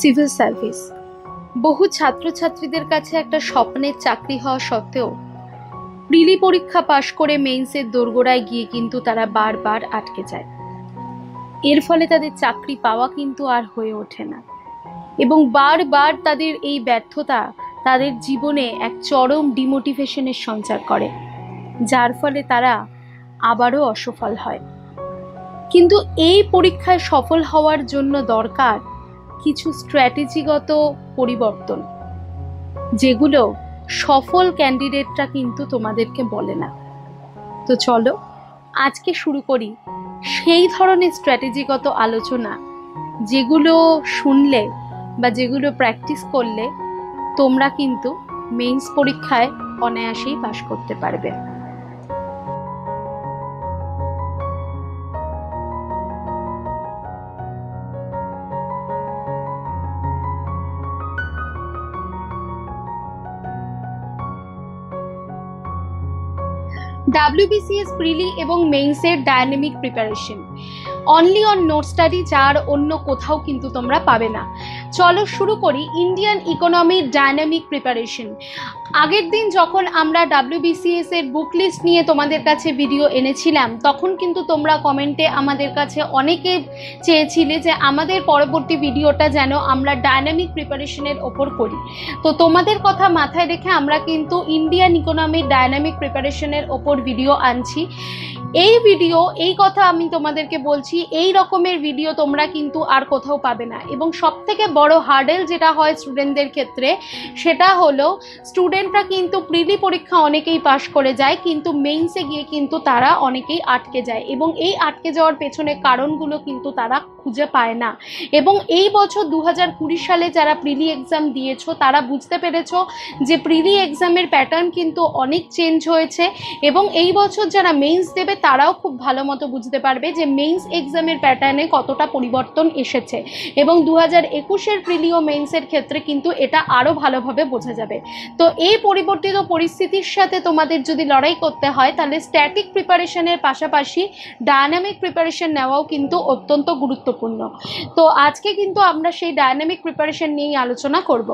civil service বহু ছাত্রছাত্রীদের কাছে একটা স্বপ্নের চাকরি হওয়া সত্ত্বেও প্রিলি পরীক্ষা পাশ করে মেইনসের দোরগোড়ায় গিয়ে কিন্তু তারা বারবার আটকে যায় এর ফলে তাদের চাকরি পাওয়া কিন্তু আর হয়ে ওঠে না এবং বারবার তাদের এই ব্যর্থতা তাদের জীবনে এক চরম ডিমোটিভেশনের সঞ্চার করে যার ফলে তারা আবারও অসফল হয় কিন্তু এই পরীক্ষায় সফল হওয়ার জন্য দরকার কিছু স্ট্র্যাটেজিগত পরিবর্তন যেগুলো সফল ক্যান্ডিডেটরা কিন্তু তোমাদেরকে বলে না তো চলো আজকে শুরু করি সেই ধরনের স্ট্র্যাটেজিগত আলোচনা যেগুলো শুনলে বা যেগুলো প্র্যাকটিস করলে তোমরা কিন্তু মেইন্স পরীক্ষায় অনায়াসেই পাশ করতে পারবে ডাব্লিউবিসিএস প্রিলি এবং মেইনসের dynamic preparation only on note study যার অন্য কোথাও কিন্তু তোমরা পাবে না চলো শুরু করি ইন্ডিয়ান ইকোনমির ডায়নামিক প্রিপারেশন আগের দিন যখন আমরা ডাব্লিউবিসিএস এর বুক লিস্ট নিয়ে তোমাদের কাছে ভিডিও এনেছিলাম তখন কিন্তু তোমরা কমেন্টে আমাদের কাছে অনেকে চেয়েছিলে যে আমাদের পরবর্তী ভিডিওটা যেন আমরা ডাইনামিক প্রিপারেশনের ওপর করি তো তোমাদের কথা মাথায় রেখে আমরা কিন্তু ইন্ডিয়ান ইকোনমি ডাইনামিক প্রিপারেশনের ওপর ভিডিও আনছি এই ভিডিও এই কথা আমি তোমাদেরকে বলছি বলছি এই রকমের ভিডিও তোমরা কিন্তু আর কোথাও পাবে না এবং সব থেকে বড় হার্ডেল যেটা হয় স্টুডেন্টদের ক্ষেত্রে সেটা হলো স্টুডেন্টরা কিন্তু প্রিলি পরীক্ষা অনেকেই পাশ করে যায় কিন্তু মেইনসে গিয়ে কিন্তু তারা অনেকেই আটকে যায় এবং এই আটকে যাওয়ার পেছনে কারণগুলো কিন্তু তারা খুঁজে পায় না এবং এই বছর দু সালে যারা প্রিলি এক্সাম দিয়েছ তারা বুঝতে পেরেছ যে প্রিলি এক্সামের প্যাটার্ন কিন্তু অনেক চেঞ্জ হয়েছে এবং এই বছর যারা মেইনস দেবে তারাও খুব ভালো মতো বুঝতে পারবে যে মেইনস এক্সামের প্যাটার্নে কতটা পরিবর্তন এসেছে এবং দু হাজার একুশের প্রিলিও মেন্সের ক্ষেত্রে কিন্তু এটা আরও ভালোভাবে বোঝা যাবে তো এই পরিবর্তিত পরিস্থিতির সাথে তোমাদের যদি লড়াই করতে হয় তাহলে স্ট্যাটিক প্রিপারেশনের পাশাপাশি ডায়নামিক প্রিপারেশন নেওয়াও কিন্তু অত্যন্ত গুরুত্বপূর্ণ তো আজকে কিন্তু আমরা সেই ডায়নামিক প্রিপারেশন নিয়েই আলোচনা করব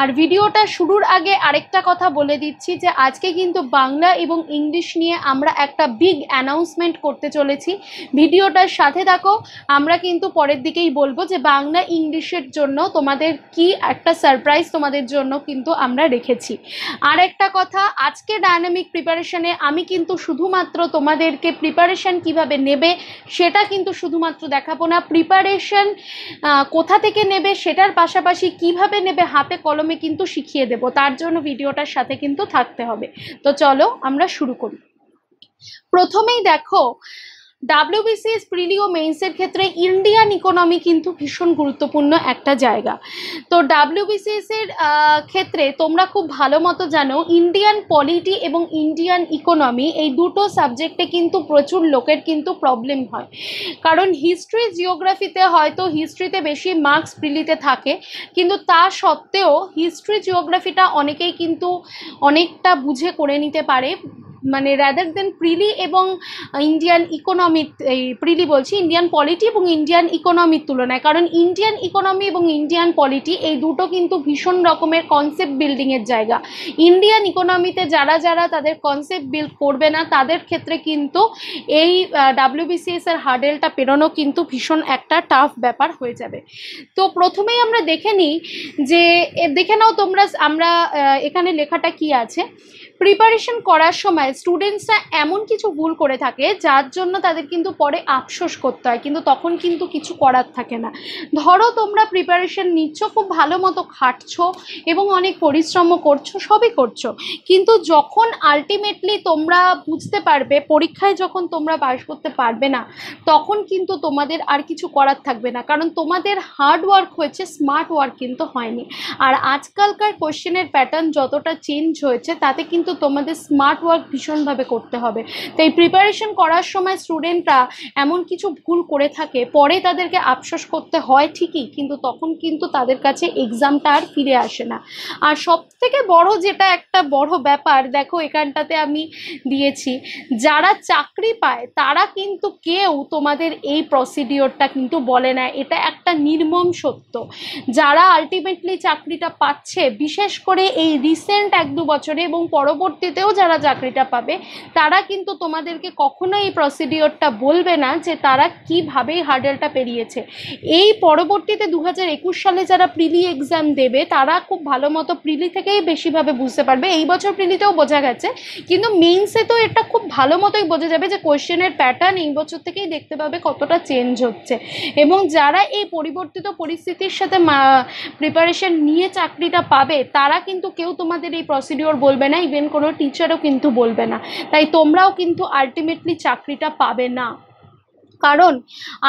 আর ভিডিওটা শুরুর আগে আরেকটা কথা বলে দিচ্ছি যে আজকে কিন্তু বাংলা এবং ইংলিশ নিয়ে আমরা একটা বিগ অ্যানাউন্সমেন্ট করতে চলেছি ভিডিওটা আমাদের সাথে থাকো আমরা কিন্তু পরের দিকেই বলবো যে বাংলা ইংলিশের জন্য তোমাদের কি একটা সারপ্রাইজ তোমাদের জন্য কিন্তু আমরা রেখেছি আর একটা কথা আজকে ডায়নামিক প্রিপারেশনে আমি কিন্তু শুধুমাত্র তোমাদেরকে প্রিপারেশন কিভাবে নেবে সেটা কিন্তু শুধুমাত্র দেখাবো না প্রিপারেশন কোথা থেকে নেবে সেটার পাশাপাশি কিভাবে নেবে হাতে কলমে কিন্তু শিখিয়ে দেব তার জন্য ভিডিওটার সাথে কিন্তু থাকতে হবে তো চলো আমরা শুরু করি প্রথমেই দেখো ডাব্লিউবিসিএস প্রিলি ও মেইনসের ক্ষেত্রে ইন্ডিয়ান ইকোনমি কিন্তু ভীষণ গুরুত্বপূর্ণ একটা জায়গা তো ডাব্লিউবিসিএস এর ক্ষেত্রে তোমরা খুব ভালো মতো জানো ইন্ডিয়ান পলিটি এবং ইন্ডিয়ান ইকোনমি এই দুটো সাবজেক্টে কিন্তু প্রচুর লোকের কিন্তু প্রবলেম হয় কারণ হিস্ট্রি জিওগ্রাফিতে হয়তো হিস্ট্রিতে বেশি মার্কস প্রিলিতে থাকে কিন্তু তা সত্ত্বেও হিস্ট্রি জিওগ্রাফিটা অনেকেই কিন্তু অনেকটা বুঝে করে নিতে পারে মানে রাদার দেন প্রিলি এবং ইন্ডিয়ান uh, ইকোনমি এই প্রিলি বলছি ইন্ডিয়ান পলিটি এবং ইন্ডিয়ান ইকোনমির তুলনায় কারণ ইন্ডিয়ান ইকোনমি এবং ইন্ডিয়ান পলিটি এই দুটো কিন্তু ভীষণ রকমের কনসেপ্ট বিল্ডিংয়ের জায়গা ইন্ডিয়ান ইকোনমিতে যারা যারা তাদের কনসেপ্ট বিল্ড করবে না তাদের ক্ষেত্রে কিন্তু এই ডাব্লিউবিসিএস uh, এর হার্ডেলটা পেরোনো কিন্তু ভীষণ একটা টাফ ব্যাপার হয়ে যাবে তো প্রথমেই আমরা দেখে নিই যে দেখে নাও তোমরা আমরা uh, এখানে লেখাটা কি আছে প্রিপারেশন করার সময় স্টুডেন্টসরা এমন কিছু ভুল করে থাকে যার জন্য তাদের কিন্তু পরে আফসোস করতে হয় কিন্তু তখন কিন্তু কিছু করার থাকে না ধরো তোমরা প্রিপারেশন নিচ্ছ খুব ভালো মতো খাটছো এবং অনেক পরিশ্রমও করছো সবই করছো কিন্তু যখন আলটিমেটলি তোমরা বুঝতে পারবে পরীক্ষায় যখন তোমরা পাশ করতে পারবে না তখন কিন্তু তোমাদের আর কিছু করার থাকবে না কারণ তোমাদের হার্ড ওয়ার্ক হয়েছে স্মার্ট ওয়ার্ক কিন্তু হয়নি আর আজকালকার কোশ্চেনের প্যাটার্ন যতটা চেঞ্জ হয়েছে তাতে কিন্তু কিন্তু তোমাদের স্মার্ট ওয়ার্ক ভীষণভাবে করতে হবে তাই প্রিপারেশন করার সময় স্টুডেন্টরা এমন কিছু ভুল করে থাকে পরে তাদেরকে আফসোস করতে হয় ঠিকই কিন্তু তখন কিন্তু তাদের কাছে এক্সামটা আর ফিরে আসে না আর সব থেকে বড় যেটা একটা বড় ব্যাপার দেখো এখানটাতে আমি দিয়েছি যারা চাকরি পায় তারা কিন্তু কেউ তোমাদের এই প্রসিডিওরটা কিন্তু বলে না এটা একটা নির্মম সত্য যারা আলটিমেটলি চাকরিটা পাচ্ছে বিশেষ করে এই রিসেন্ট এক দু বছরে এবং পরবর্তী পরবর্তীতেও যারা চাকরিটা পাবে তারা কিন্তু তোমাদেরকে কখনো এই প্রসিডিওরটা বলবে না যে তারা কিভাবে হার্ডেলটা পেরিয়েছে এই পরবর্তীতে দু সালে যারা প্রিলি এক্সাম দেবে তারা খুব ভালো মতো প্রিলি থেকেই বেশিভাবে বুঝতে পারবে এই বছর প্রিলিতেও বোঝা গেছে কিন্তু মেইনসে তো এটা খুব ভালো মতোই বোঝা যাবে যে কোয়েশ্চেনের প্যাটার্ন এই বছর থেকেই দেখতে পাবে কতটা চেঞ্জ হচ্ছে এবং যারা এই পরিবর্তিত পরিস্থিতির সাথে প্রিপারেশন নিয়ে চাকরিটা পাবে তারা কিন্তু কেউ তোমাদের এই প্রসিডিওর বলবে না ইভেন কোনো টিচারও কিন্তু বলবে না তাই তোমরাও কিন্তু আলটিমেটলি চাকরিটা পাবে না কারণ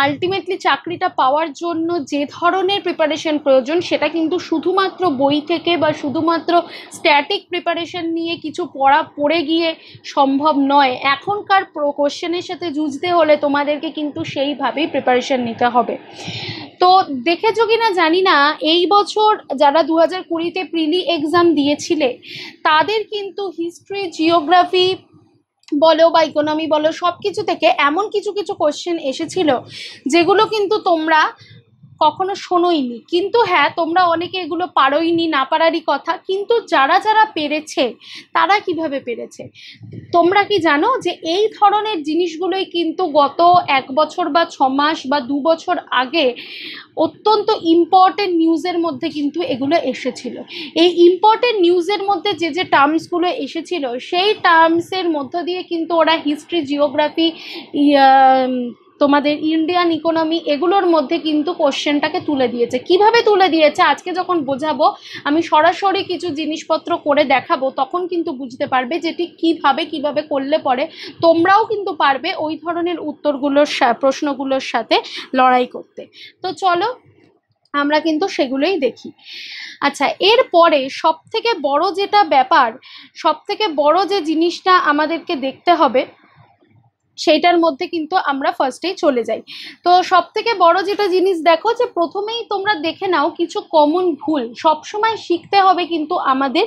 আলটিমেটলি চাকরিটা পাওয়ার জন্য যে ধরনের প্রিপারেশন প্রয়োজন সেটা কিন্তু শুধুমাত্র বই থেকে বা শুধুমাত্র স্ট্যাটিক প্রিপারেশন নিয়ে কিছু পড়া পড়ে গিয়ে সম্ভব নয় এখনকার কোশ্চেনের সাথে যুঝতে হলে তোমাদেরকে কিন্তু সেইভাবেই প্রিপারেশন নিতে হবে তো দেখেছো কি না জানি না এই বছর যারা দু হাজার কুড়িতে প্রিলি এক্সাম দিয়েছিলে তাদের কিন্তু হিস্ট্রি জিওগ্রাফি বলো বা ইকোনমি বলো সব কিছু থেকে এমন কিছু কিছু কোশ্চেন এসেছিল যেগুলো কিন্তু তোমরা কখনো শোনোইনি কিন্তু হ্যাঁ তোমরা অনেকে এগুলো পারোইনি না পারারই কথা কিন্তু যারা যারা পেরেছে তারা কিভাবে পেরেছে তোমরা কি জানো যে এই ধরনের জিনিসগুলোই কিন্তু গত এক বছর বা ছ মাস বা দু বছর আগে অত্যন্ত ইম্পর্টেন্ট নিউজের মধ্যে কিন্তু এগুলো এসেছিল এই ইম্পর্টেন্ট নিউজের মধ্যে যে যে টার্মসগুলো এসেছিল সেই টার্মসের মধ্য দিয়ে কিন্তু ওরা হিস্ট্রি জিওগ্রাফি তোমাদের ইন্ডিয়ান ইকোনমি এগুলোর মধ্যে কিন্তু কোশ্চেনটাকে তুলে দিয়েছে কিভাবে তুলে দিয়েছে আজকে যখন বোঝাবো আমি সরাসরি কিছু জিনিসপত্র করে দেখাবো তখন কিন্তু বুঝতে পারবে যে ঠিক কীভাবে কীভাবে করলে পরে তোমরাও কিন্তু পারবে ওই ধরনের উত্তরগুলোর প্রশ্নগুলোর সাথে লড়াই করতে তো চলো আমরা কিন্তু সেগুলোই দেখি আচ্ছা এরপরে সব থেকে বড় যেটা ব্যাপার সব থেকে বড় যে জিনিসটা আমাদেরকে দেখতে হবে সেইটার মধ্যে কিন্তু আমরা ফার্স্টেই চলে যাই তো সব থেকে বড় যেটা জিনিস দেখো যে প্রথমেই তোমরা দেখে নাও কিছু কমন ভুল সবসময় শিখতে হবে কিন্তু আমাদের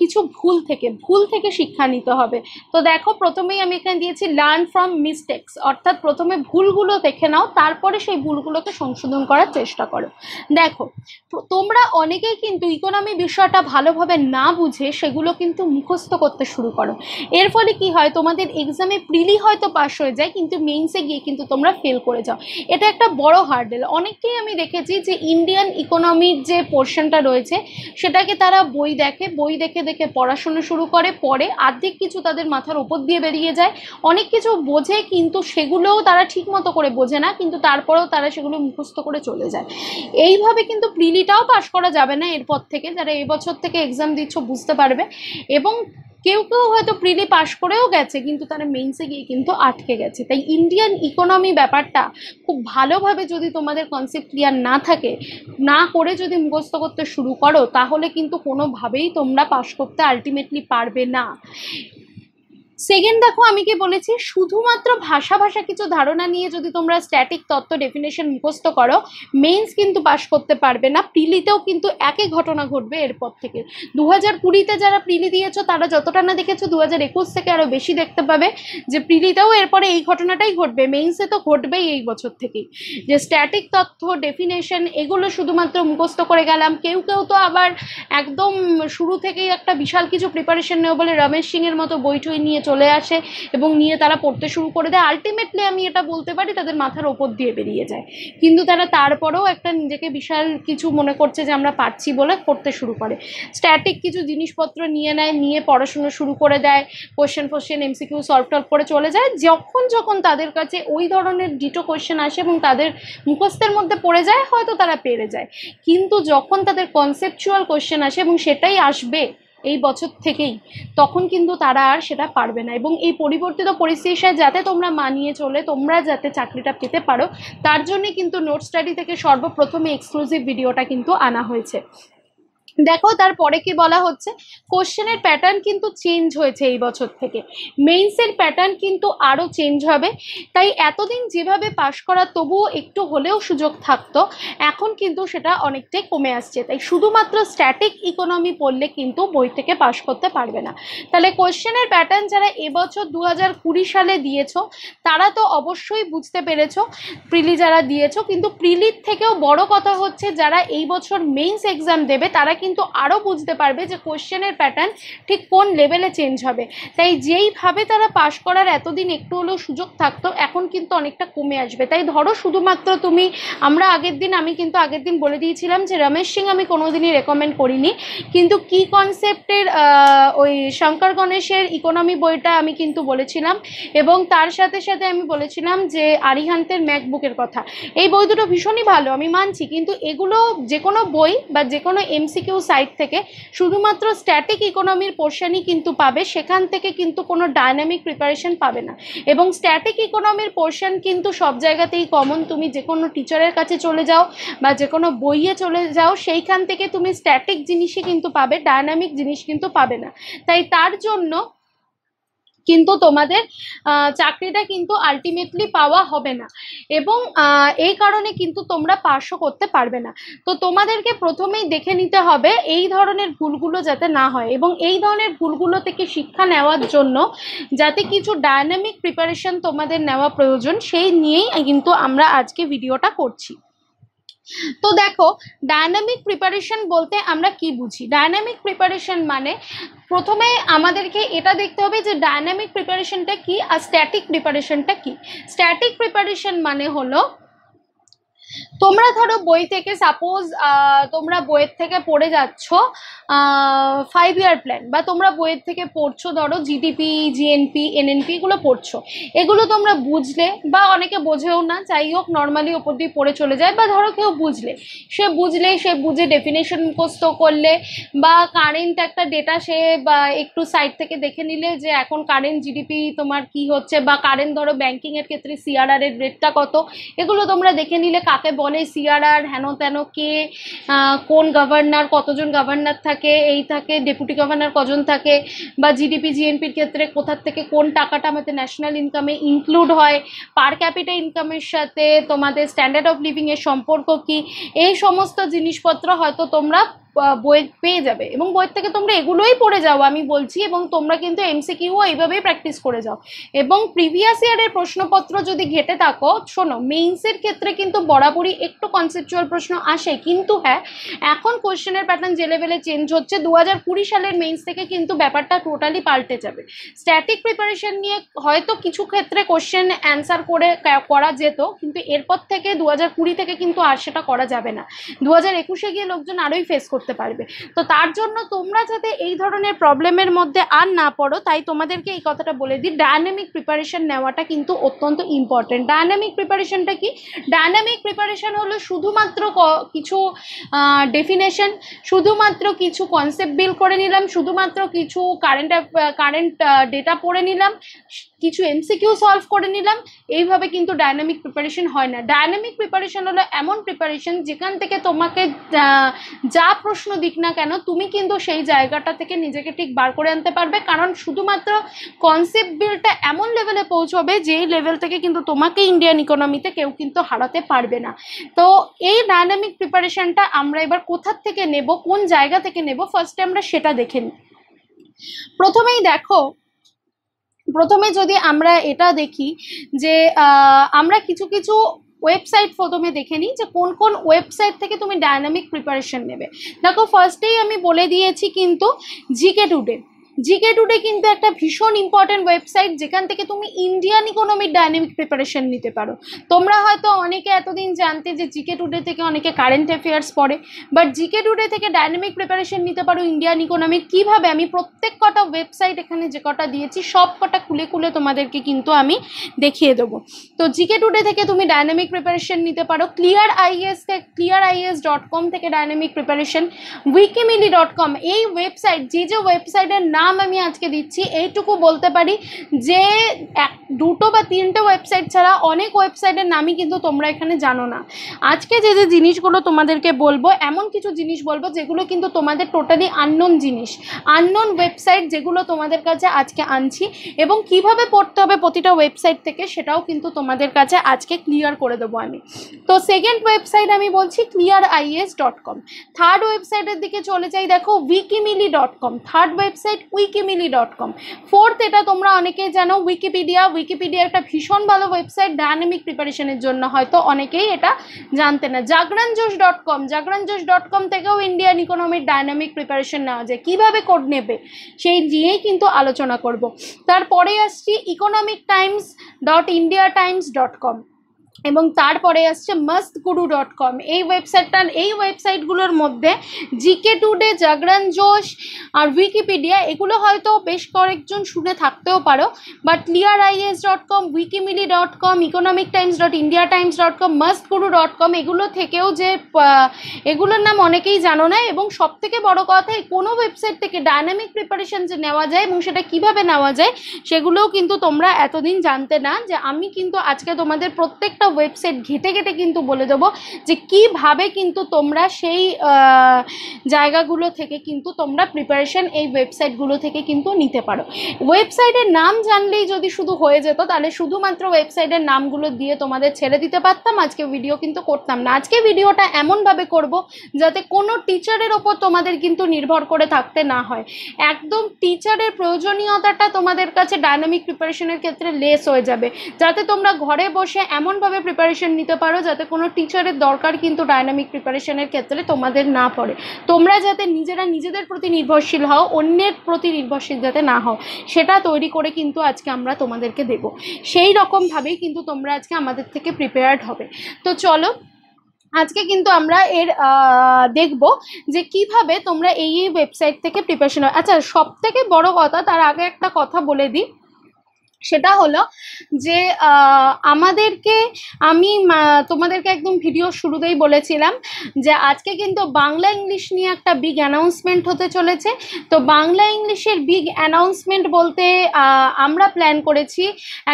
কিছু ভুল থেকে ভুল থেকে শিক্ষা নিতে হবে তো দেখো প্রথমেই আমি এখানে দিয়েছি লার্ন ফ্রম মিস্টেক্স অর্থাৎ প্রথমে ভুলগুলো দেখে নাও তারপরে সেই ভুলগুলোকে সংশোধন করার চেষ্টা করো দেখো তোমরা অনেকেই কিন্তু ইকোনমি বিষয়টা ভালোভাবে না বুঝে সেগুলো কিন্তু মুখস্থ করতে শুরু করো এর ফলে কি হয় তোমাদের এক্সামে প্রি ডেইলি হয়তো পাশ হয়ে যায় কিন্তু মেইনসে গিয়ে কিন্তু তোমরা ফেল করে যাও এটা একটা বড় হার্ডেল অনেকেই আমি দেখেছি যে ইন্ডিয়ান ইকোনমির যে পোর্শনটা রয়েছে সেটাকে তারা বই দেখে বই দেখে দেখে পড়াশুনো শুরু করে পরে আর্ধেক কিছু তাদের মাথার ওপর দিয়ে বেরিয়ে যায় অনেক কিছু বোঝে কিন্তু সেগুলোও তারা ঠিকমতো করে বোঝে না কিন্তু তারপরেও তারা সেগুলো মুখস্থ করে চলে যায় এইভাবে কিন্তু প্রিলিটাও পাশ করা যাবে না এরপর থেকে যারা এবছর থেকে এক্সাম দিচ্ছ বুঝতে পারবে এবং কেউ কেউ হয়তো প্রিলি পাশ করেও গেছে কিন্তু তারা মেইনসে গিয়ে কিন্তু আটকে গেছে তাই ইন্ডিয়ান ইকোনমি ব্যাপারটা খুব ভালোভাবে যদি তোমাদের কনসেপ্ট ক্লিয়ার না থাকে না করে যদি মুখস্থ করতে শুরু করো তাহলে কিন্তু কোনোভাবেই তোমরা পাশ করতে আলটিমেটলি পারবে না সেকেন্ড দেখো আমি কি বলেছি শুধুমাত্র ভাষা ভাষা কিছু ধারণা নিয়ে যদি তোমরা স্ট্যাটিক তত্ত্ব ডেফিনেশন মুখস্থ করো মেইনস কিন্তু পাশ করতে পারবে না প্রিলিতেও কিন্তু একই ঘটনা ঘটবে এরপর থেকে দু হাজার কুড়িতে যারা প্রিলি দিয়েছ তারা যতটা না দেখেছো দু হাজার একুশ থেকে আরও বেশি দেখতে পাবে যে প্রিলিতেও এরপরে এই ঘটনাটাই ঘটবে মেইনসে তো ঘটবেই এই বছর থেকেই যে স্ট্যাটিক তথ্য ডেফিনেশন এগুলো শুধুমাত্র মুখস্থ করে গেলাম কেউ কেউ তো আবার একদম শুরু থেকেই একটা বিশাল কিছু প্রিপারেশন নেব বলে রমেশ সিংয়ের মতো বই টই নিয়ে চলে আসে এবং নিয়ে তারা পড়তে শুরু করে দেয় আলটিমেটলি আমি এটা বলতে পারি তাদের মাথার ওপর দিয়ে বেরিয়ে যায় কিন্তু তারা তারপরেও একটা নিজেকে বিশাল কিছু মনে করছে যে আমরা পারছি বলে করতে শুরু করে স্ট্যাটিক কিছু জিনিসপত্র নিয়ে নেয় নিয়ে পড়াশুনো শুরু করে দেয় কোশ্চেন ফোশ্চেন এমসিকিউ সলভ টলভ করে চলে যায় যখন যখন তাদের কাছে ওই ধরনের ডিটো কোশ্চেন আসে এবং তাদের মুখস্থের মধ্যে পড়ে যায় হয়তো তারা পেরে যায় কিন্তু যখন তাদের কনসেপচুয়াল কোশ্চেন আসে এবং সেটাই আসবে এই বছর থেকেই তখন কিন্তু তারা আর সেটা পারবে না এবং এই পরিবর্তিত পরিস্থিতির যাতে তোমরা মানিয়ে চলে তোমরা যাতে চাকরিটা পেতে পারো তার জন্যে কিন্তু নোট স্টাডি থেকে সর্বপ্রথমে এক্সক্লুসিভ ভিডিওটা কিন্তু আনা হয়েছে দেখো তারপরে কি বলা হচ্ছে কোশ্চেনের প্যাটার্ন কিন্তু চেঞ্জ হয়েছে এই বছর থেকে মেইনসের প্যাটার্ন কিন্তু আরও চেঞ্জ হবে তাই এতদিন যেভাবে পাশ করা তবুও একটু হলেও সুযোগ থাকতো এখন কিন্তু সেটা অনেকটাই কমে আসছে তাই শুধুমাত্র স্ট্যাটিক ইকোনমি পড়লে কিন্তু বই থেকে পাশ করতে পারবে না তাহলে কোশ্চেনের প্যাটার্ন যারা এবছর দু হাজার কুড়ি সালে দিয়েছ তারা তো অবশ্যই বুঝতে পেরেছ প্রিলি যারা দিয়েছ কিন্তু প্রিলির থেকেও বড় কথা হচ্ছে যারা এই বছর মেইনস এক্সাম দেবে তারা কিন্তু আরও বুঝতে পারবে যে কোশ্চেনের প্যাটার্ন ঠিক কোন লেভেলে চেঞ্জ হবে তাই যেইভাবে তারা পাশ করার এতদিন একটু হলেও সুযোগ থাকতো এখন কিন্তু অনেকটা কমে আসবে তাই ধরো শুধুমাত্র তুমি আমরা আগের দিন আমি কিন্তু আগের দিন বলে দিয়েছিলাম যে রমেশ সিং আমি কোনোদিনই রেকমেন্ড করিনি কিন্তু কি কনসেপ্টের ওই শঙ্কর গণেশের ইকোনমি বইটা আমি কিন্তু বলেছিলাম এবং তার সাথে সাথে আমি বলেছিলাম যে আরিহান্তের ম্যাকবুকের কথা এই বই দুটো ভীষণই ভালো আমি মানছি কিন্তু এগুলো যে কোনো বই বা যে কোনো এমসিকিউ কিউ সাইট থেকে শুধুমাত্র স্ট্যাটিক ইকোনমির পোর্শনই কিন্তু পাবে সেখান থেকে কিন্তু কোনো ডায়নামিক প্রিপারেশন পাবে না এবং স্ট্যাটিক ইকোনমির পোর্শন কিন্তু সব জায়গাতেই কমন তুমি যে কোনো টিচারের কাছে চলে যাও বা যে কোনো বইয়ে চলে যাও সেইখান থেকে তুমি স্ট্যাটিক জিনিসই কিন্তু পাবে ডায়নামিক জিনিস কিন্তু পাবে না তাই তার জন্য কিন্তু তোমাদের চাকরিটা কিন্তু আলটিমেটলি পাওয়া হবে না এবং এই কারণে কিন্তু তোমরা পাশও করতে পারবে না তো তোমাদেরকে প্রথমেই দেখে নিতে হবে এই ধরনের ভুলগুলো যাতে না হয় এবং এই ধরনের ভুলগুলো থেকে শিক্ষা নেওয়ার জন্য যাতে কিছু ডায়নামিক প্রিপারেশন তোমাদের নেওয়া প্রয়োজন সেই নিয়েই কিন্তু আমরা আজকে ভিডিওটা করছি তো দেখো ডায়নামিক প্রিপারেশন বলতে আমরা কি বুঝি ডায়নামিক প্রিপারেশন মানে প্রথমে আমাদেরকে এটা দেখতে হবে যে ডায়নামিক প্রিপারেশনটা কি আর স্ট্যাটিক প্রিপারেশনটা কি স্ট্যাটিক প্রিপারেশন মানে হলো তোমরা ধরো বই থেকে সাপোজ তোমরা বইয়ের থেকে পড়ে যাচ্ছ ফাইভ ইয়ার প্ল্যান বা তোমরা বইয়ের থেকে পড়ছো ধরো জিডিপি জিএনপি এনএনপি এগুলো পড়ছো এগুলো তোমরা বুঝলে বা অনেকে বোঝেও না যাই হোক নর্মালি ওপর দিয়ে পড়ে চলে যায় বা ধরো কেউ বুঝলে সে বুঝলে সে বুঝে ডেফিনেশন মুখস্ত করলে বা কারেন্ট একটা ডেটা সে বা একটু সাইড থেকে দেখে নিলে যে এখন কারেন্ট জিডিপি তোমার কি হচ্ছে বা কারেন্ট ধরো ব্যাংকিংয়ের ক্ষেত্রে সিআরআর এর রেটটা কত এগুলো তোমরা দেখে নিলে কাকে তাকে বলে সিআরআর হেন তেন কে কোন গভর্নর কতজন গভর্নর থাকে এই থাকে ডেপুটি গভর্নর কজন থাকে বা জিডিপি জিএনপির ক্ষেত্রে কোথার থেকে কোন টাকাটা আমাদের ন্যাশনাল ইনকামে ইনক্লুড হয় পার ক্যাপিটাল ইনকামের সাথে তোমাদের স্ট্যান্ডার্ড অফ লিভিংয়ের সম্পর্ক কি এই সমস্ত জিনিসপত্র হয়তো তোমরা বই পেয়ে যাবে এবং বইয়ের থেকে তোমরা এগুলোই পড়ে যাও আমি বলছি এবং তোমরা কিন্তু এমসিকিউ এইভাবেই প্র্যাকটিস করে যাও এবং প্রিভিয়াস ইয়ারের প্রশ্নপত্র যদি ঘেটে থাকো শোনো মেইনসের ক্ষেত্রে কিন্তু বরাবরই একটু কনসেপচুয়াল প্রশ্ন আসে কিন্তু হ্যাঁ এখন কোশ্চেনের প্যাটার্ন জেলে বেলে চেঞ্জ হচ্ছে দু সালের মেইনস থেকে কিন্তু ব্যাপারটা টোটালি পাল্টে যাবে স্ট্যাটিক প্রিপারেশন নিয়ে হয়তো কিছু ক্ষেত্রে কোশ্চেন অ্যান্সার করে করা যেত কিন্তু এরপর থেকে দু থেকে কিন্তু আর সেটা করা যাবে না দু হাজার একুশে গিয়ে লোকজন আরোই ফেস করছে করতে পারবে তো তার জন্য তোমরা যাতে এই ধরনের প্রবলেমের মধ্যে আর না পড়ো তাই তোমাদেরকে এই কথাটা বলে দিই ডায়নামিক প্রিপারেশন নেওয়াটা কিন্তু অত্যন্ত ইম্পর্টেন্ট ডায়নামিক প্রিপারেশনটা কি ডায়নামিক প্রিপারেশন হলো শুধুমাত্র কিছু ডেফিনেশন শুধুমাত্র কিছু কনসেপ্ট বিল করে নিলাম শুধুমাত্র কিছু কারেন্ট কারেন্ট ডেটা পড়ে নিলাম কিছু এমসিকিউ সলভ করে নিলাম এইভাবে কিন্তু ডায়নামিক প্রিপারেশন হয় না ডায়নামিক প্রিপারেশন হলো এমন প্রিপারেশন যেখান থেকে তোমাকে যা প্রশ্ন দিক না কেন তুমি কিন্তু সেই জায়গাটা থেকে নিজেকে ঠিক বার করে আনতে পারবে কারণ শুধুমাত্র কনসেপ্ট বিলটা এমন লেভেলে পৌঁছবে যেই লেভেল থেকে কিন্তু তোমাকে ইন্ডিয়ান ইকোনমিতে কেউ কিন্তু হারাতে পারবে না তো এই ডায়নামিক প্রিপারেশনটা আমরা এবার কোথার থেকে নেব কোন জায়গা থেকে নেব ফার্স্টে আমরা সেটা দেখে নিই প্রথমেই দেখো প্রথমে যদি আমরা এটা দেখি যে আমরা কিছু কিছু ওয়েবসাইট প্রথমে দেখে নিই যে কোন কোন ওয়েবসাইট থেকে তুমি ডায়নামিক প্রিপারেশন নেবে দেখো ফার্স্টেই আমি বলে দিয়েছি কিন্তু জিকে টুডে জিকে টুডে কিন্তু একটা ভীষণ ইম্পর্টেন্ট ওয়েবসাইট যেখান থেকে তুমি ইন্ডিয়ান ইকোনমিক ডাইনামিক প্রিপারেশন নিতে পারো তোমরা হয়তো অনেকে এতদিন জানতে যে জিকে টুডে থেকে অনেকে কারেন্ট অ্যাফেয়ার্স পড়ে বাট জিকে টুডে থেকে ডাইনামিক প্রিপারেশন নিতে পারো ইন্ডিয়ান ইকোনমিক কীভাবে আমি প্রত্যেক কটা ওয়েবসাইট এখানে যে কটা দিয়েছি সব কটা খুলে খুলে তোমাদেরকে কিন্তু আমি দেখিয়ে দেবো তো জিকে টুডে থেকে তুমি ডাইনামিক প্রিপারেশন নিতে পারো clear IAS clear IAS dot com থেকে dynamic preparation Wikimili dot com এই ওয়েবসাইট যে যে ওয়েবসাইটের নাম নাম আমি আজকে দিচ্ছি এইটুকু বলতে পারি যে দুটো বা তিনটে ওয়েবসাইট ছাড়া অনেক ওয়েবসাইটের নামই কিন্তু তোমরা এখানে জানো না আজকে যে যে জিনিসগুলো তোমাদেরকে বলবো এমন কিছু জিনিস বলবো যেগুলো কিন্তু তোমাদের টোটালি আননোন জিনিস আননোন ওয়েবসাইট যেগুলো তোমাদের কাছে আজকে আনছি এবং কিভাবে পড়তে হবে প্রতিটা ওয়েবসাইট থেকে সেটাও কিন্তু তোমাদের কাছে আজকে ক্লিয়ার করে দেবো আমি তো সেকেন্ড ওয়েবসাইট আমি বলছি clear IAS dot com third ওয়েবসাইটের দিকে চলে যাই দেখো Wikimili dot com third website Wikimili dot com fourth এটা তোমরা অনেকেই জানো উইকিপিডিয়া উইকিপিডিয়া একটা ভীষণ ভালো ওয়েবসাইট ডায়নামিক প্রিপারেশনের জন্য হয়তো অনেকেই এটা জানতে না জাগরান জোস ডট কম জাগরান জোস ডট কম থেকেও ইন্ডিয়ান ইকোনমির ডায়নামিক প্রিপারেশন নেওয়া যায় কীভাবে কোড নেবে সেই নিয়েই কিন্তু আলোচনা করব তারপরে আসছি Economic Times dot India Times dot com এবং তারপরে আসছে মস্ত গুরু ডট কম এই ওয়েবসাইটটা এই ওয়েবসাইটগুলোর মধ্যে জিকে টুডে জাগরণ জোশ আর উইকিপিডিয়া এগুলো হয়তো বেশ কয়েকজন শুনে থাকতেও পারো but clear IAS dot com Wikimili dot com Economic Times dot India Times dot com Mastguru dot com এগুলো থেকেও যে এগুলোর নাম অনেকেই জানো না এবং সব থেকে বড় কথা কোনো ওয়েবসাইট থেকে ডায়নামিক প্রিপারেশন যে নেওয়া যায় এবং সেটা কিভাবে নেওয়া যায় সেগুলোও কিন্তু তোমরা এতদিন জানতে না যে আমি কিন্তু আজকে তোমাদের প্রত্যেকটা প্রত্যেকটা ওয়েবসাইট ঘেটে ঘেটে কিন্তু বলে দেবো যে কিভাবে কিন্তু তোমরা সেই জায়গাগুলো থেকে কিন্তু তোমরা প্রিপারেশান এই ওয়েবসাইটগুলো থেকে কিন্তু নিতে পারো ওয়েবসাইটের নাম জানলেই যদি শুধু হয়ে যেত তাহলে শুধুমাত্র ওয়েবসাইটের নামগুলো দিয়ে তোমাদের ছেড়ে দিতে পারতাম আজকে ভিডিও কিন্তু করতাম না আজকে ভিডিওটা এমনভাবে করব যাতে কোনো টিচারের ওপর তোমাদের কিন্তু নির্ভর করে থাকতে না হয় একদম টিচারের প্রয়োজনীয়তাটা তোমাদের কাছে ডায়নামিক প্রিপারেশনের ক্ষেত্রে লেস হয়ে যাবে যাতে তোমরা ঘরে বসে এমনভাবে সেইভাবে প্রিপারেশন নিতে পারো যাতে কোনো টিচারের দরকার কিন্তু ডায়নামিক প্রিপারেশনের ক্ষেত্রে তোমাদের না পড়ে তোমরা যাতে নিজেরা নিজেদের প্রতি নির্ভরশীল হও অন্যের প্রতি নির্ভরশীল যাতে না হও সেটা তৈরি করে কিন্তু আজকে আমরা তোমাদেরকে দেব সেই রকমভাবেই কিন্তু তোমরা আজকে আমাদের থেকে প্রিপেয়ার্ড হবে তো চলো আজকে কিন্তু আমরা এর দেখব যে কিভাবে তোমরা এই ওয়েবসাইট থেকে প্রিপারেশন আচ্ছা সব থেকে বড় কথা তার আগে একটা কথা বলে দিই সেটা হলো যে আমাদেরকে আমি তোমাদেরকে একদম ভিডিও শুরুতেই বলেছিলাম যে আজকে কিন্তু বাংলা ইংলিশ নিয়ে একটা বিগ অ্যানাউন্সমেন্ট হতে চলেছে তো বাংলা ইংলিশের বিগ অ্যানাউন্সমেন্ট বলতে আমরা প্ল্যান করেছি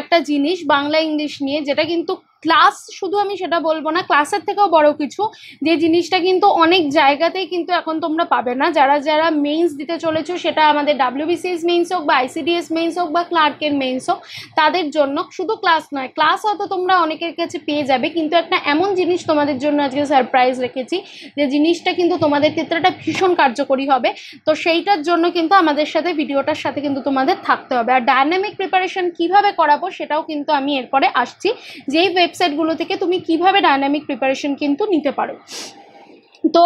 একটা জিনিস বাংলা ইংলিশ নিয়ে যেটা কিন্তু ক্লাস শুধু আমি সেটা বলবো না ক্লাসের থেকেও বড় কিছু যে জিনিসটা কিন্তু অনেক জায়গাতেই কিন্তু এখন তোমরা পাবে না যারা যারা মেইনস দিতে চলেছো সেটা আমাদের ডাব্লিউবিসিএস মেইনস হোক বা আইসিডিএস মেইনস হোক বা ক্লার্কের মেইনস হোক তাদের জন্য শুধু ক্লাস নয় ক্লাস হয়তো তোমরা অনেকের কাছে পেয়ে যাবে কিন্তু একটা এমন জিনিস তোমাদের জন্য আজকে সারপ্রাইজ রেখেছি যে জিনিসটা কিন্তু তোমাদের ক্ষেত্রে একটা ভীষণ কার্যকরী হবে তো সেইটার জন্য কিন্তু আমাদের সাথে ভিডিওটার সাথে কিন্তু তোমাদের থাকতে হবে আর ডায়নামিক প্রিপারেশন কিভাবে করাবো সেটাও কিন্তু আমি এরপরে আসছি যেই ওয়েব ওয়েবসাইটগুলো থেকে তুমি কিভাবে ডায়নামিক প্রিপারেশন কিন্তু নিতে পারো তো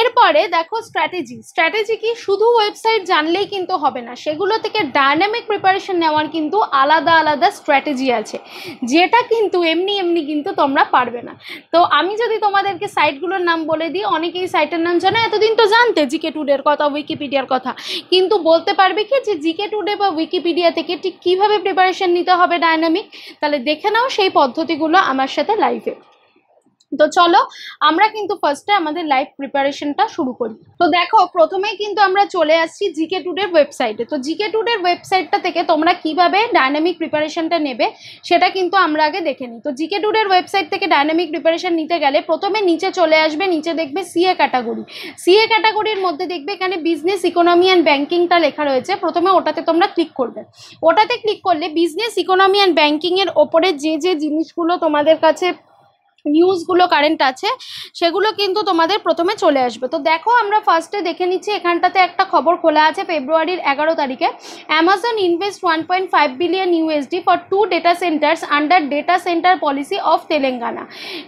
এরপরে দেখো স্ট্র্যাটেজি স্ট্র্যাটেজি কি শুধু ওয়েবসাইট জানলেই কিন্তু হবে না সেগুলো থেকে ডায়নামিক প্রিপারেশন নেওয়ার কিন্তু আলাদা আলাদা স্ট্র্যাটেজি আছে যেটা কিন্তু এমনি এমনি কিন্তু তোমরা পারবে না তো আমি যদি তোমাদেরকে সাইটগুলোর নাম বলে দিই অনেকেই সাইটের নাম জানো এতদিন তো জানতে জিকে টুডের কথা উইকিপিডিয়ার কথা কিন্তু বলতে পারবে কি যে জিকে টুডে বা উইকিপিডিয়া থেকে ঠিক কীভাবে প্রিপারেশন নিতে হবে ডায়নামিক তাহলে দেখে নাও সেই পদ্ধতিগুলো আমার সাথে লাইভে তো চলো আমরা কিন্তু ফার্স্টে আমাদের লাইভ প্রিপারেশনটা শুরু করি তো দেখো প্রথমেই কিন্তু আমরা চলে আসছি জিকে টুডের ওয়েবসাইটে তো জিকে টুডের ওয়েবসাইটটা থেকে তোমরা কিভাবে ডায়নামিক প্রিপারেশনটা নেবে সেটা কিন্তু আমরা আগে দেখে নিই তো জিকে টুডের ওয়েবসাইট থেকে ডায়নামিক প্রিপারেশন নিতে গেলে প্রথমে নিচে চলে আসবে নিচে দেখবে সিএ ক্যাটাগরি সিএ ক্যাটাগরির মধ্যে দেখবে এখানে বিজনেস ইকোনমি অ্যান্ড ব্যাঙ্কিংটা লেখা রয়েছে প্রথমে ওটাতে তোমরা ক্লিক করবে ওটাতে ক্লিক করলে বিজনেস ইকোনমি অ্যান্ড ব্যাঙ্কিংয়ের ওপরে যে যে জিনিসগুলো তোমাদের কাছে নিউজগুলো কারেন্ট আছে সেগুলো কিন্তু তোমাদের প্রথমে চলে আসবে তো দেখো আমরা ফার্স্টে দেখে নিচ্ছি এখানটাতে একটা খবর খোলা আছে ফেব্রুয়ারির এগারো তারিখে Amazon invest one point five billion USD for two data centers under data center policy of Telangana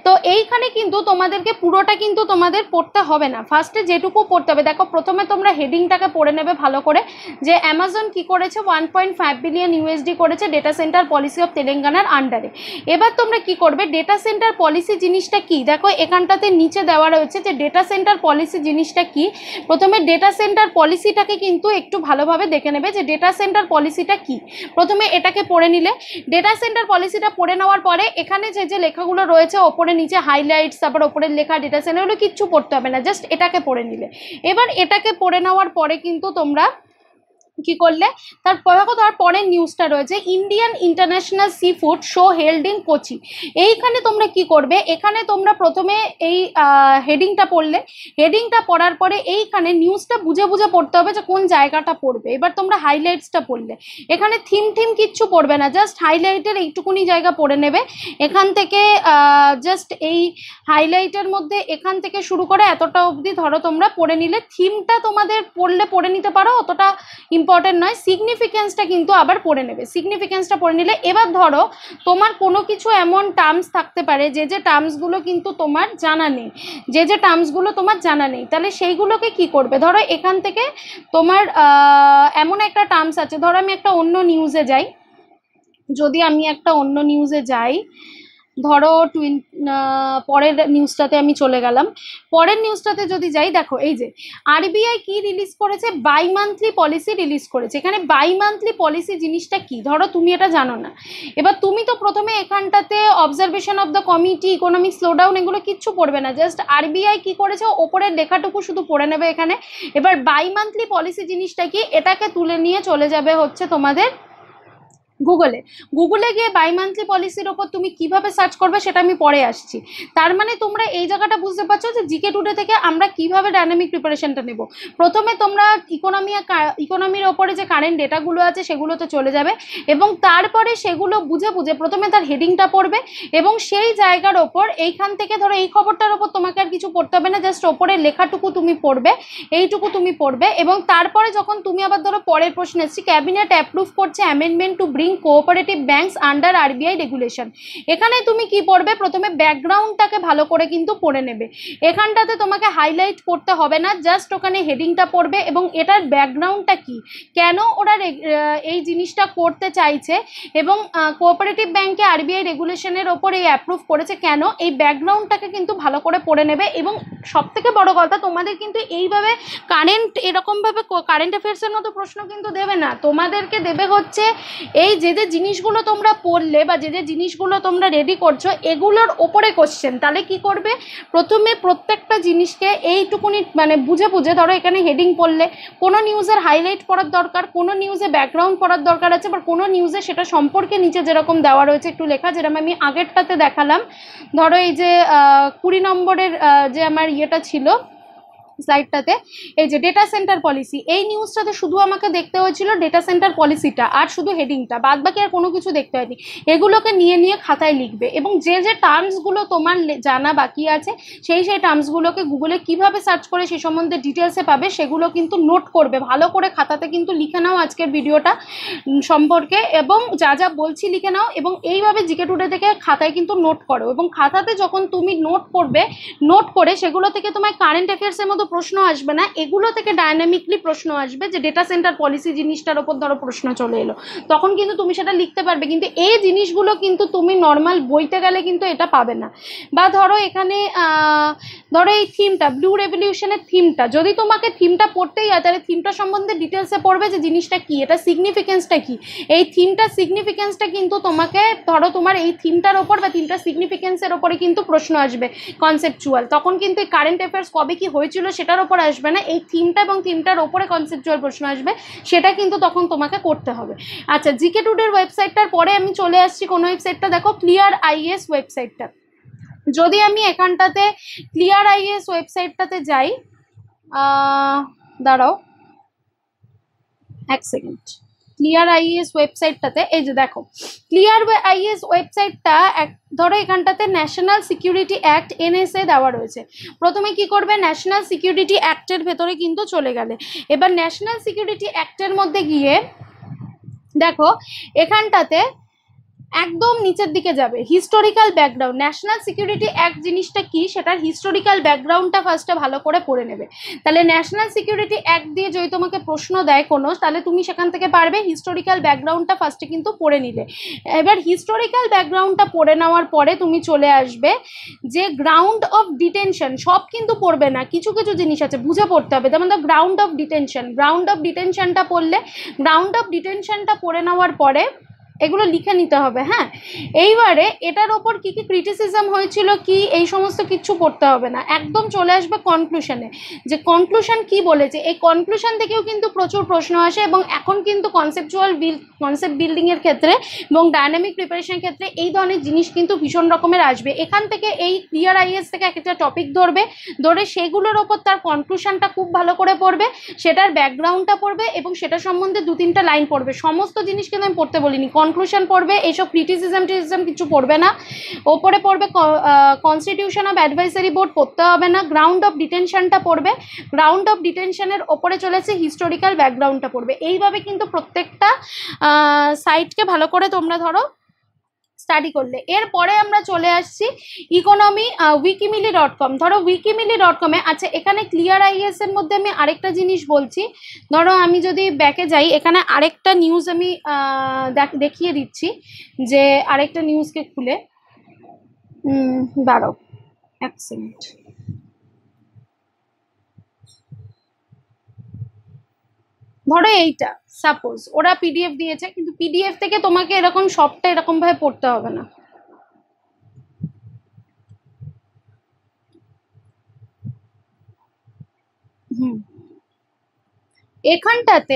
তো এইখানে কিন্তু তোমাদেরকে পুরোটা কিন্তু তোমাদের পড়তে হবে না ফার্স্টে যেটুকু পড়তে হবে দেখো প্রথমে তোমরা হেডিংটাকে পড়ে নেবে ভালো করে যে অ্যামাজন কি করেছে one point five billion USD করেছে ডেটা সেন্টার পলিসি অফ তেলেঙ্গানার আন্ডারে এবার তোমরা কি করবে ডেটা সেন্টার পলিসি পলিসি জিনিসটা কি দেখো এখানটাতে নিচে দেওয়া রয়েছে যে ডেটা সেন্টার পলিসি জিনিসটা কি প্রথমে ডেটা সেন্টার পলিসিটাকে কিন্তু একটু ভালোভাবে দেখে নেবে যে ডেটা সেন্টার পলিসিটা কি প্রথমে এটাকে পড়ে নিলে ডেটা সেন্টার পলিসিটা পড়ে নেওয়ার পরে এখানে যে যে লেখাগুলো রয়েছে ওপরে নিচে হাইলাইটস তারপর ওপরের লেখা ডেটা সেন্টার ওগুলো কিচ্ছু পড়তে হবে না জাস্ট এটাকে পড়ে নিলে এবার এটাকে পড়ে নেওয়ার পরে কিন্তু তোমরা কি করলে তার তার পরের নিউজটা রয়েছে Indian international seafood show held in Kochi এইখানে তোমরা কি করবে এখানে তোমরা প্রথমে এই হেডিংটা পড়লে হেডিংটা পড়ার পরে এইখানে নিউজটা বুঝে বুঝে পড়তে হবে যে কোন জায়গাটা পড়বে এবার তোমরা হাইলাইটসটা পড়লে এখানে থিম থিম কিচ্ছু পড়বে না জাস্ট হাইলাইটের এইটুকুনি জায়গা পড়ে নেবে এখান থেকে জাস্ট এই হাইলাইটের মধ্যে এখান থেকে শুরু করে এতটা অবধি ধরো তোমরা পড়ে নিলে থিমটা তোমাদের পড়লে পড়ে নিতে পারো অতটা ইম্প ইম্পর্টেন্ট নয় সিগনিফিকেন্সটা কিন্তু আবার পড়ে নেবে সিগনিফিকেন্সটা পড়ে নিলে এবার ধরো তোমার কোনো কিছু এমন টার্মস থাকতে পারে যে যে টার্মসগুলো কিন্তু তোমার জানা নেই যে যে টার্মসগুলো তোমার জানা নেই তাহলে সেইগুলোকে কি করবে ধরো এখান থেকে তোমার এমন একটা টার্মস আছে ধরো আমি একটা অন্য নিউজে যাই যদি আমি একটা অন্য নিউজে যাই ধরো টুইন পরের নিউজটাতে আমি চলে গেলাম পরের নিউজটাতে যদি যাই দেখো এই যে আরবিআই কি রিলিজ করেছে বাই মান্থলি পলিসি রিলিজ করেছে এখানে বাই মান্থলি পলিসি জিনিসটা কি ধরো তুমি এটা জানো না এবার তুমি তো প্রথমে এখানটাতে observation of the committee economic slowdown এগুলো কিচ্ছু পড়বে না জাস্ট আরবিআই কি করেছে ওপরের লেখাটুকু শুধু পড়ে নেবে এখানে এবার বাই মান্থলি পলিসি জিনিসটা কি এটাকে তুলে নিয়ে চলে যাবে হচ্ছে তোমাদের গুগলে গুগলে গিয়ে বাই মান্থলি পলিসির ওপর তুমি কিভাবে সার্চ করবে সেটা আমি পরে আসছি তার মানে তোমরা এই জায়গাটা বুঝতে পারছো যে জিকে টুডে থেকে আমরা কিভাবে ডাইনামিক প্রিপারেশনটা নেব প্রথমে তোমরা ইকোনমি ইকোনমির ওপরে যে কারেন্ট ডেটাগুলো আছে সেগুলো তো চলে যাবে এবং তারপরে সেগুলো বুঝে বুঝে প্রথমে তার হেডিংটা পড়বে এবং সেই জায়গার ওপর এইখান থেকে ধরো এই খবরটার ওপর তোমাকে আর কিছু পড়তে হবে না জাস্ট ওপরে লেখাটুকু তুমি পড়বে এইটুকু তুমি পড়বে এবং তারপরে যখন তুমি আবার ধরো পরের প্রশ্ন এসছি ক্যাবিনেট অ্যাপ্রুভ করছে amendment to bring according cooperative banks under RBI regulation এখানে তুমি কি পড়বে প্রথমে ব্যাকগ্রাউন্ডটাকে ভালো করে কিন্তু পড়ে নেবে এখানটাতে তোমাকে হাইলাইট করতে হবে না জাস্ট ওখানে হেডিংটা পড়বে এবং এটার ব্যাকগ্রাউন্ডটা কি কেন ওরা এই জিনিসটা করতে চাইছে এবং কোঅপারেটিভ ব্যাঙ্কে আরবিআই রেগুলেশনের ওপর এই অ্যাপ্রুভ করেছে কেন এই ব্যাকগ্রাউন্ডটাকে কিন্তু ভালো করে পড়ে নেবে এবং সবথেকে বড় কথা তোমাদের কিন্তু এইভাবে কারেন্ট এরকমভাবে কারেন্ট অ্যাফেয়ার্সের মতো প্রশ্ন কিন্তু দেবে না তোমাদেরকে দেবে হচ্ছে এই যে যে জিনিসগুলো তোমরা পড়লে বা যে যে জিনিসগুলো তোমরা রেডি করছো এগুলোর ওপরে কোশ্চেন তাহলে কি করবে প্রথমে প্রত্যেকটা জিনিসকে এইটুকুনি মানে বুঝে বুঝে ধরো এখানে হেডিং পড়লে কোনো নিউজের হাইলাইট পড়ার দরকার কোনো নিউজে ব্যাকগ্রাউন্ড পড়ার দরকার আছে বা কোনো নিউজে সেটা সম্পর্কে নিচে যেরকম দেওয়া রয়েছে একটু লেখা যেরকম আমি আগেরটাতে দেখালাম ধরো এই যে কুড়ি নম্বরের যে আমার ইয়েটা ছিল স্লাইডটাতে এই যে ডেটা সেন্টার পলিসি এই নিউজটাতে শুধু আমাকে দেখতে হয়েছিল ডেটা সেন্টার পলিসিটা আর শুধু হেডিংটা বাদ বাকি আর কোনো কিছু দেখতে হয়নি এগুলোকে নিয়ে নিয়ে খাতায় লিখবে এবং যে যে টার্মসগুলো তোমার জানা বাকি আছে সেই সেই টার্মসগুলোকে গুগলে কিভাবে সার্চ করে সে সম্বন্ধে ডিটেলসে পাবে সেগুলো কিন্তু নোট করবে ভালো করে খাতাতে কিন্তু লিখে নাও আজকের ভিডিওটা সম্পর্কে এবং যা যা বলছি লিখে নাও এবং এইভাবে জিকে টুডে থেকে খাতায় কিন্তু নোট করো এবং খাতাতে যখন তুমি নোট করবে নোট করে সেগুলো থেকে তোমায় কারেন্ট অ্যাফেয়ার্সের মতো প্রশ্ন আসবে না এগুলো থেকে ডায়নামিকলি প্রশ্ন আসবে যে ডেটা সেন্টার পলিসি জিনিসটার ওপর ধরো প্রশ্ন চলে এলো তখন কিন্তু তুমি সেটা লিখতে পারবে কিন্তু এই জিনিসগুলো কিন্তু তুমি নর্মাল বইতে গেলে কিন্তু এটা পাবে না বা ধরো এখানে ধরো এই থিমটা ব্লু রেভলিউশনের থিমটা যদি তোমাকে থিমটা পড়তেই হয় তাহলে থিমটা সম্বন্ধে ডিটেলসে পড়বে যে জিনিসটা কী এটা সিগনিফিকেন্সটা কী এই থিমটা সিগনিফিকেন্সটা কিন্তু তোমাকে ধরো তোমার এই থিমটার ওপর বা থিমটার সিগনিফিকেন্সের ওপরে কিন্তু প্রশ্ন আসবে কনসেপচুয়াল তখন কিন্তু কারেন্ট অ্যাফেয়ার্স কবে কি হয়েছিল সেটার ওপর আসবে না এই থিমটা এবং থিমটার ওপরে কনসেপচুয়াল প্রশ্ন আসবে সেটা কিন্তু তখন তোমাকে করতে হবে আচ্ছা জিকে টুডের ওয়েবসাইটটার পরে আমি চলে আসছি কোনো ওয়েবসাইটটা দেখো ক্লিয়ার আইএস ওয়েবসাইটটা যদি আমি এখানটাতে ক্লিয়ার আইএস ওয়েবসাইটটাতে যাই দাঁড়াও এক সেকেন্ড ক্লিয়ার আইএস ওয়েবসাইটটাতে এই যে দেখো ক্লিয়ার আইএস ওয়েবসাইটটা এক ধরো এখানটাতে ন্যাশনাল সিকিউরিটি অ্যাক্ট এনএসএ দেওয়া রয়েছে প্রথমে কি করবে ন্যাশনাল সিকিউরিটি অ্যাক্টের ভেতরে কিন্তু চলে গেলে এবার ন্যাশনাল সিকিউরিটি অ্যাক্টের মধ্যে গিয়ে দেখো এখানটাতে একদম নিচের দিকে যাবে historical background national security act জিনিসটা কি সেটার হিস্টোরিক্যাল ব্যাকগ্রাউন্ডটা ফার্স্টে ভালো করে পড়ে নেবে তাহলে ন্যাশনাল সিকিউরিটি অ্যাক্ট দিয়ে যদি তোমাকে প্রশ্ন দেয় কোনো তাহলে তুমি সেখান থেকে পারবে হিস্টোরিক্যাল ব্যাকগ্রাউন্ডটা ফার্স্টে কিন্তু পড়ে নিলে এবার হিস্টোরিক্যাল ব্যাকগ্রাউন্ডটা পড়ে নেওয়ার পরে তুমি চলে আসবে যে গ্রাউন্ড অফ ডিটেনশন সব কিন্তু পড়বে না কিছু কিছু জিনিস আছে বুঝে পড়তে হবে যেমন the ground of detention ground of ডিটেনশনটা পড়লে গ্রাউন্ড অফ ডিটেনশনটা পড়ে নেওয়ার পরে এগুলো লিখে নিতে হবে হ্যাঁ এইবারে এটার ওপর কি কি ক্রিটিসিজম হয়েছিল কি এই সমস্ত কিছু করতে হবে না একদম চলে আসবে কনক্লুশনে যে কনক্লুশন কি বলেছে এই কনক্লুশন থেকেও কিন্তু প্রচুর প্রশ্ন আসে এবং এখন কিন্তু কনসেপচুয়াল বিল কনসেপ্ট বিল্ডিংয়ের ক্ষেত্রে এবং ডায়নামিক প্রিপারেশনের ক্ষেত্রে এই ধরনের জিনিস কিন্তু ভীষণ রকমের আসবে এখান থেকে এই ক্লিয়ার আইএস থেকে একটা টপিক ধরবে ধরে সেগুলোর ওপর তার কনক্লুশনটা খুব ভালো করে পড়বে সেটার ব্যাকগ্রাউন্ডটা পড়বে এবং সেটা সম্বন্ধে দু তিনটা লাইন পড়বে সমস্ত জিনিস কিন্তু আমি পড়তে বলিনি কন কনক্লুশন পড়বে এইসব ক্রিটিসিজম টিজম কিছু পড়বে না ওপরে পড়বে কনস্টিটিউশন অফ অ্যাডভাইসারি বোর্ড পড়তে হবে না গ্রাউন্ড অফ ডিটেনশনটা পড়বে গ্রাউন্ড অফ ডিটেনশনের ওপরে চলেছে হিস্টোরিক্যাল ব্যাকগ্রাউন্ডটা পড়বে এইভাবে কিন্তু প্রত্যেকটা সাইটকে ভালো করে তোমরা ধরো স্টাডি করলে এরপরে আমরা চলে আসছি ইকোনমি উইকিমিলি ডট কম ধরো উইকিমিলি ডট কমে আচ্ছা এখানে ক্লিয়ার আইএস এর মধ্যে আমি আরেকটা জিনিস বলছি ধরো আমি যদি ব্যাকে যাই এখানে আরেকটা নিউজ আমি দেখিয়ে দিচ্ছি যে আরেকটা নিউজকে খুলে দাঁড়াও এক সেকেন্ড ধরো এইটা সাপোজ ওরা পিডিএফ দিয়েছে কিন্তু পিডিএফ থেকে তোমাকে এরকম সবটা এরকম ভাবে পড়তে হবে না হুম এখানটাতে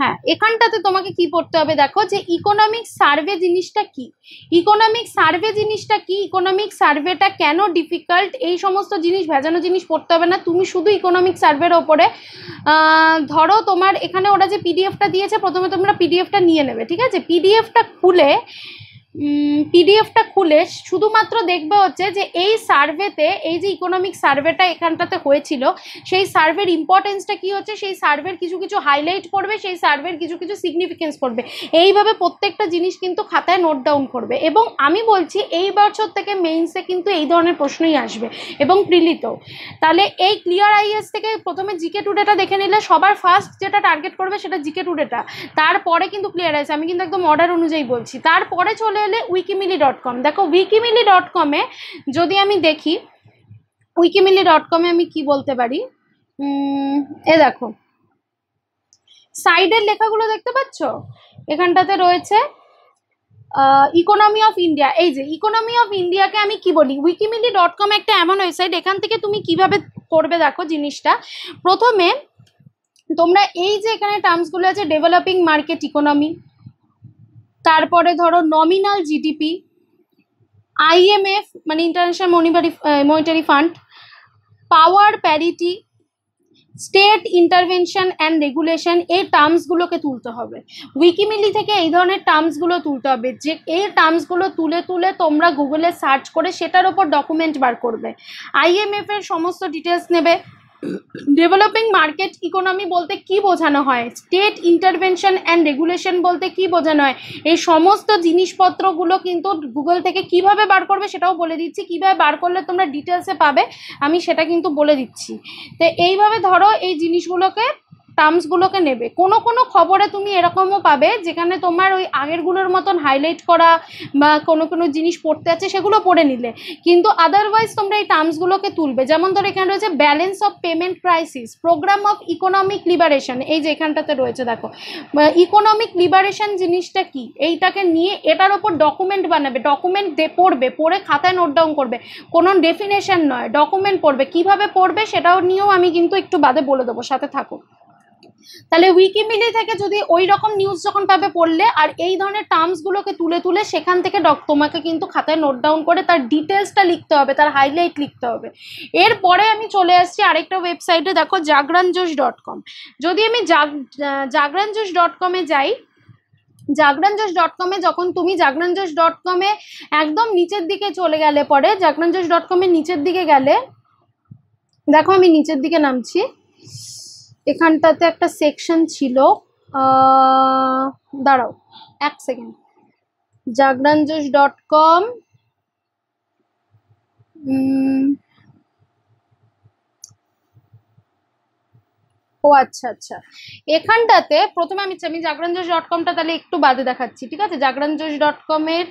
হ্যাঁ এখানটাতে তোমাকে কি পড়তে হবে দেখো যে ইকোনমিক সার্ভে জিনিসটা কি ইকোনমিক সার্ভে জিনিসটা কি ইকোনমিক সার্ভেটা কেন ডিফিকাল্ট এই সমস্ত জিনিস ভেজানো জিনিস পড়তে হবে না তুমি শুধু ইকোনমিক সার্ভের ওপরে ধরো তোমার এখানে ওরা যে পিডিএফটা দিয়েছে প্রথমে তোমরা পিডিএফটা নিয়ে নেবে ঠিক আছে পিডিএফটা খুলে পিডিএফটা খুলে শুধুমাত্র দেখবে হচ্ছে যে এই সার্ভেতে এই যে ইকোনমিক সার্ভেটা এখানটাতে হয়েছিল সেই সার্ভের ইম্পর্টেন্সটা কি হচ্ছে সেই সার্ভের কিছু কিছু হাইলাইট করবে সেই সার্ভের কিছু কিছু সিগনিফিকেন্স করবে এইভাবে প্রত্যেকটা জিনিস কিন্তু খাতায় নোট ডাউন করবে এবং আমি বলছি এই বছর থেকে মেইনসে কিন্তু এই ধরনের প্রশ্নই আসবে এবং প্রিলিত তাহলে এই ক্লিয়ার আইএস থেকে প্রথমে জিকে টুডেটা দেখে নিলে সবার ফার্স্ট যেটা টার্গেট করবে সেটা জিকে টুডেটা তারপরে কিন্তু ক্লিয়ার আইএস আমি কিন্তু একদম অর্ডার অনুযায়ী বলছি তারপরে চলে চলে এলে উইকিমিলি ডট কম দেখো উইকিমিলি ডট কমে যদি আমি দেখি উইকিমিলি ডট কমে আমি কি বলতে পারি এ দেখো সাইডের লেখাগুলো দেখতে পাচ্ছ এখানটাতে রয়েছে ইকোনমি অফ ইন্ডিয়া এই যে ইকোনমি অফ ইন্ডিয়াকে আমি কি বলি উইকিমিলি ডট কম একটা এমন ওয়েবসাইট এখান থেকে তুমি কিভাবে করবে দেখো জিনিসটা প্রথমে তোমরা এই যে এখানে টার্মসগুলো আছে ডেভেলপিং মার্কেট ইকোনমি তারপরে ধরো নমিনাল জিডিপি আইএমএফ মানে international monetary monetary fund power parity state intervention and regulation এই টার্মসগুলোকে তুলতে হবে উইকিমিলি থেকে এই ধরনের টার্মসগুলো তুলতে হবে যে এই টার্মসগুলো তুলে তুলে তোমরা গুগলে সার্চ করে সেটার ওপর ডকুমেন্ট বার করবে আইএমএফ এর সমস্ত ডিটেলস নেবে ডেভেলপিং মার্কেট ইকোনমি বলতে কি বোঝানো হয় স্টেট ইন্টারভেনশন অ্যান্ড রেগুলেশন বলতে কি বোঝানো হয় এই সমস্ত জিনিসপত্রগুলো কিন্তু গুগল থেকে কিভাবে বার করবে সেটাও বলে দিচ্ছি কিভাবে বার করলে তোমরা ডিটেলসে পাবে আমি সেটা কিন্তু বলে দিচ্ছি তো এইভাবে ধরো এই জিনিসগুলোকে টার্মসগুলোকে নেবে কোনো কোনো খবরে তুমি এরকমও পাবে যেখানে তোমার ওই আগেরগুলোর মতন হাইলাইট করা বা কোনো কোনো জিনিস পড়তে আছে সেগুলো পড়ে নিলে কিন্তু আদারওয়াইজ তোমরা এই টার্মসগুলোকে তুলবে যেমন ধরো এখানে রয়েছে balance of payment crisis program of economic liberation এই যে এখানটাতে রয়েছে দেখো ইকোনমিক লিবারেশন জিনিসটা কি এইটাকে নিয়ে এটার ওপর ডকুমেন্ট বানাবে ডকুমেন্ট দে পড়বে পড়ে খাতায় নোট ডাউন করবে কোনো ডেফিনেশন নয় ডকুমেন্ট পড়বে কিভাবে পড়বে সেটাও নিয়েও আমি কিন্তু একটু বাদে বলে দেবো সাথে থাকো তাহলে উইকিমিডিয়া থেকে যদি ওই রকম নিউজ যখন পাবে পড়লে আর এই ধরনের টার্মসগুলোকে তুলে তুলে সেখান থেকে তোমাকে কিন্তু খাতায় নোট ডাউন করে তার ডিটেলসটা লিখতে হবে তার হাইলাইট লিখতে হবে এরপরে আমি চলে আসছি আরেকটা ওয়েবসাইটে দেখো জাগরানজোশ ডট কম যদি আমি জাগ জাগরানজোশ ডট কমে যাই জাগরানজোশ ডট কমে যখন তুমি জাগরানজোশ ডট কমে একদম নিচের দিকে চলে গেলে পরে জাগরানজোশ ডট কমের নিচের দিকে গেলে দেখো আমি নিচের দিকে নামছি এখানটাতে একটা সেকশন ছিল দাঁড়াও এক সেকেন্ড জাগরানজোস ডট কম ও আচ্ছা আচ্ছা এখানটাতে প্রথমে আমি আমি জাগরান ডট কমটা তাহলে একটু বাদে দেখাচ্ছি ঠিক আছে জাগরান ডট কমের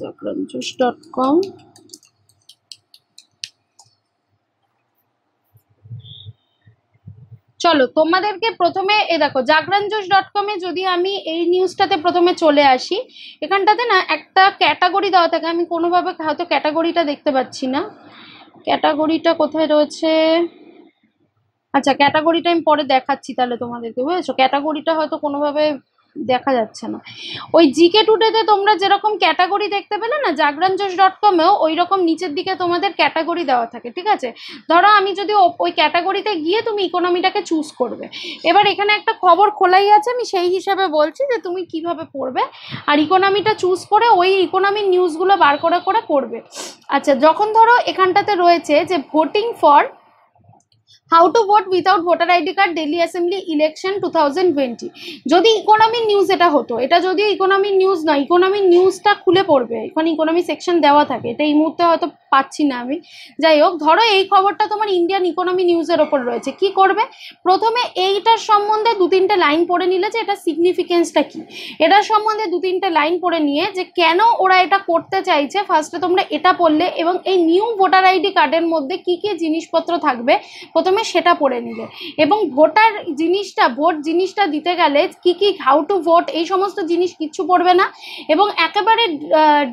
জাগরান জোশ ডট কম চলো তোমাদেরকে প্রথমে এ দেখো জাগরান জোশ ডট কমে যদি আমি এই নিউজটাতে প্রথমে চলে আসি এখানটাতে না একটা ক্যাটাগরি দেওয়া থাকে আমি কোনোভাবে হয়তো ক্যাটাগরিটা দেখতে পাচ্ছি না ক্যাটাগরিটা কোথায় রয়েছে আচ্ছা ক্যাটাগরিটা আমি পরে দেখাচ্ছি তাহলে তোমাদেরকে বুঝেছো ক্যাটাগরিটা হয়তো কোনোভাবে দেখা যাচ্ছে না ওই জিকে টুডেতে তোমরা যেরকম ক্যাটাগরি দেখতে পেলে না জোশ ডট কমেও ওই রকম নিচের দিকে তোমাদের ক্যাটাগরি দেওয়া থাকে ঠিক আছে ধরো আমি যদি ওই ক্যাটাগরিতে গিয়ে তুমি ইকোনমিটাকে চুজ করবে এবার এখানে একটা খবর খোলাই আছে আমি সেই হিসাবে বলছি যে তুমি কিভাবে পড়বে আর ইকোনমিটা চুজ করে ওই ইকোনমির নিউজগুলো বার করে করে পড়বে আচ্ছা যখন ধরো এখানটাতে রয়েছে যে voting for how to vote without voter ID card Delhi assembly election two thousand twenty যদি ইকোনমি নিউজ এটা হতো এটা যদি ইকোনমি নিউজ না ইকোনমি নিউজটা খুলে পড়বে এখানে ইকোনমি সেকশন দেওয়া থাকে এটা এই মুহূর্তে হয়তো পাচ্ছি না আমি যাই হোক ধরো এই খবরটা তোমার ইন্ডিয়ান ইকোনমি নিউজের ওপর রয়েছে কি করবে প্রথমে এইটার সম্বন্ধে দু তিনটে লাইন পড়ে নিলে যে এটা সিগনিফিকেন্সটা কি এটার সম্বন্ধে দু তিনটে লাইন পড়ে নিয়ে যে কেন ওরা এটা করতে চাইছে ফার্স্টে তোমরা এটা পড়লে এবং এই নিউ ভোটার আইডি কার্ডের মধ্যে কি কি জিনিসপত্র থাকবে প্রথমে মাধ্যমে সেটা পড়ে নিলে এবং ভোটার জিনিসটা ভোট জিনিসটা দিতে গেলে কি কি হাউ টু ভোট এই সমস্ত জিনিস কিচ্ছু পড়বে না এবং একেবারে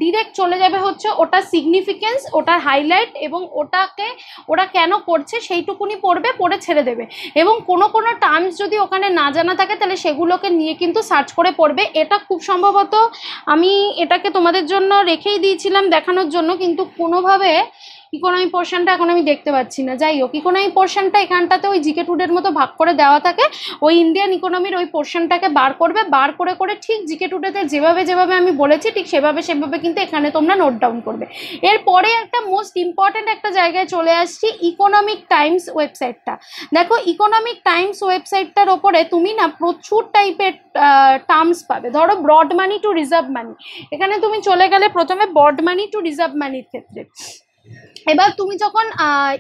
ডিরেক্ট চলে যাবে হচ্ছে ওটার সিগনিফিকেন্স ওটার হাইলাইট এবং ওটাকে ওরা কেন করছে সেইটুকুনি পড়বে পড়ে ছেড়ে দেবে এবং কোনো কোনো টার্মস যদি ওখানে না জানা থাকে তাহলে সেগুলোকে নিয়ে কিন্তু সার্চ করে পড়বে এটা খুব সম্ভবত আমি এটাকে তোমাদের জন্য রেখেই দিয়েছিলাম দেখানোর জন্য কিন্তু কোনোভাবে ইকোনমি পোর্শনটা এখন আমি দেখতে পাচ্ছি না যাই হোক ইকোনমি পোর্শনটা এখানটাতে ওই জিকে টুডের মতো ভাগ করে দেওয়া থাকে ওই ইন্ডিয়ান ইকোনমির ওই পোর্শনটাকে বার করবে বার করে করে ঠিক জিকে টুডেতে যেভাবে যেভাবে আমি বলেছি ঠিক সেভাবে সেভাবে কিন্তু এখানে তোমরা নোট ডাউন করবে এরপরে একটা মোস্ট ইম্পর্টেন্ট একটা জায়গায় চলে আসছি ইকোনমিক টাইমস ওয়েবসাইটটা দেখো ইকোনমিক টাইমস ওয়েবসাইটটার ওপরে তুমি না প্রচুর টাইপের টার্মস পাবে ধরো broad money to reserve money এখানে তুমি চলে গেলে প্রথমে ব্রড মানি টু রিজার্ভ মানির ক্ষেত্রে এবার তুমি যখন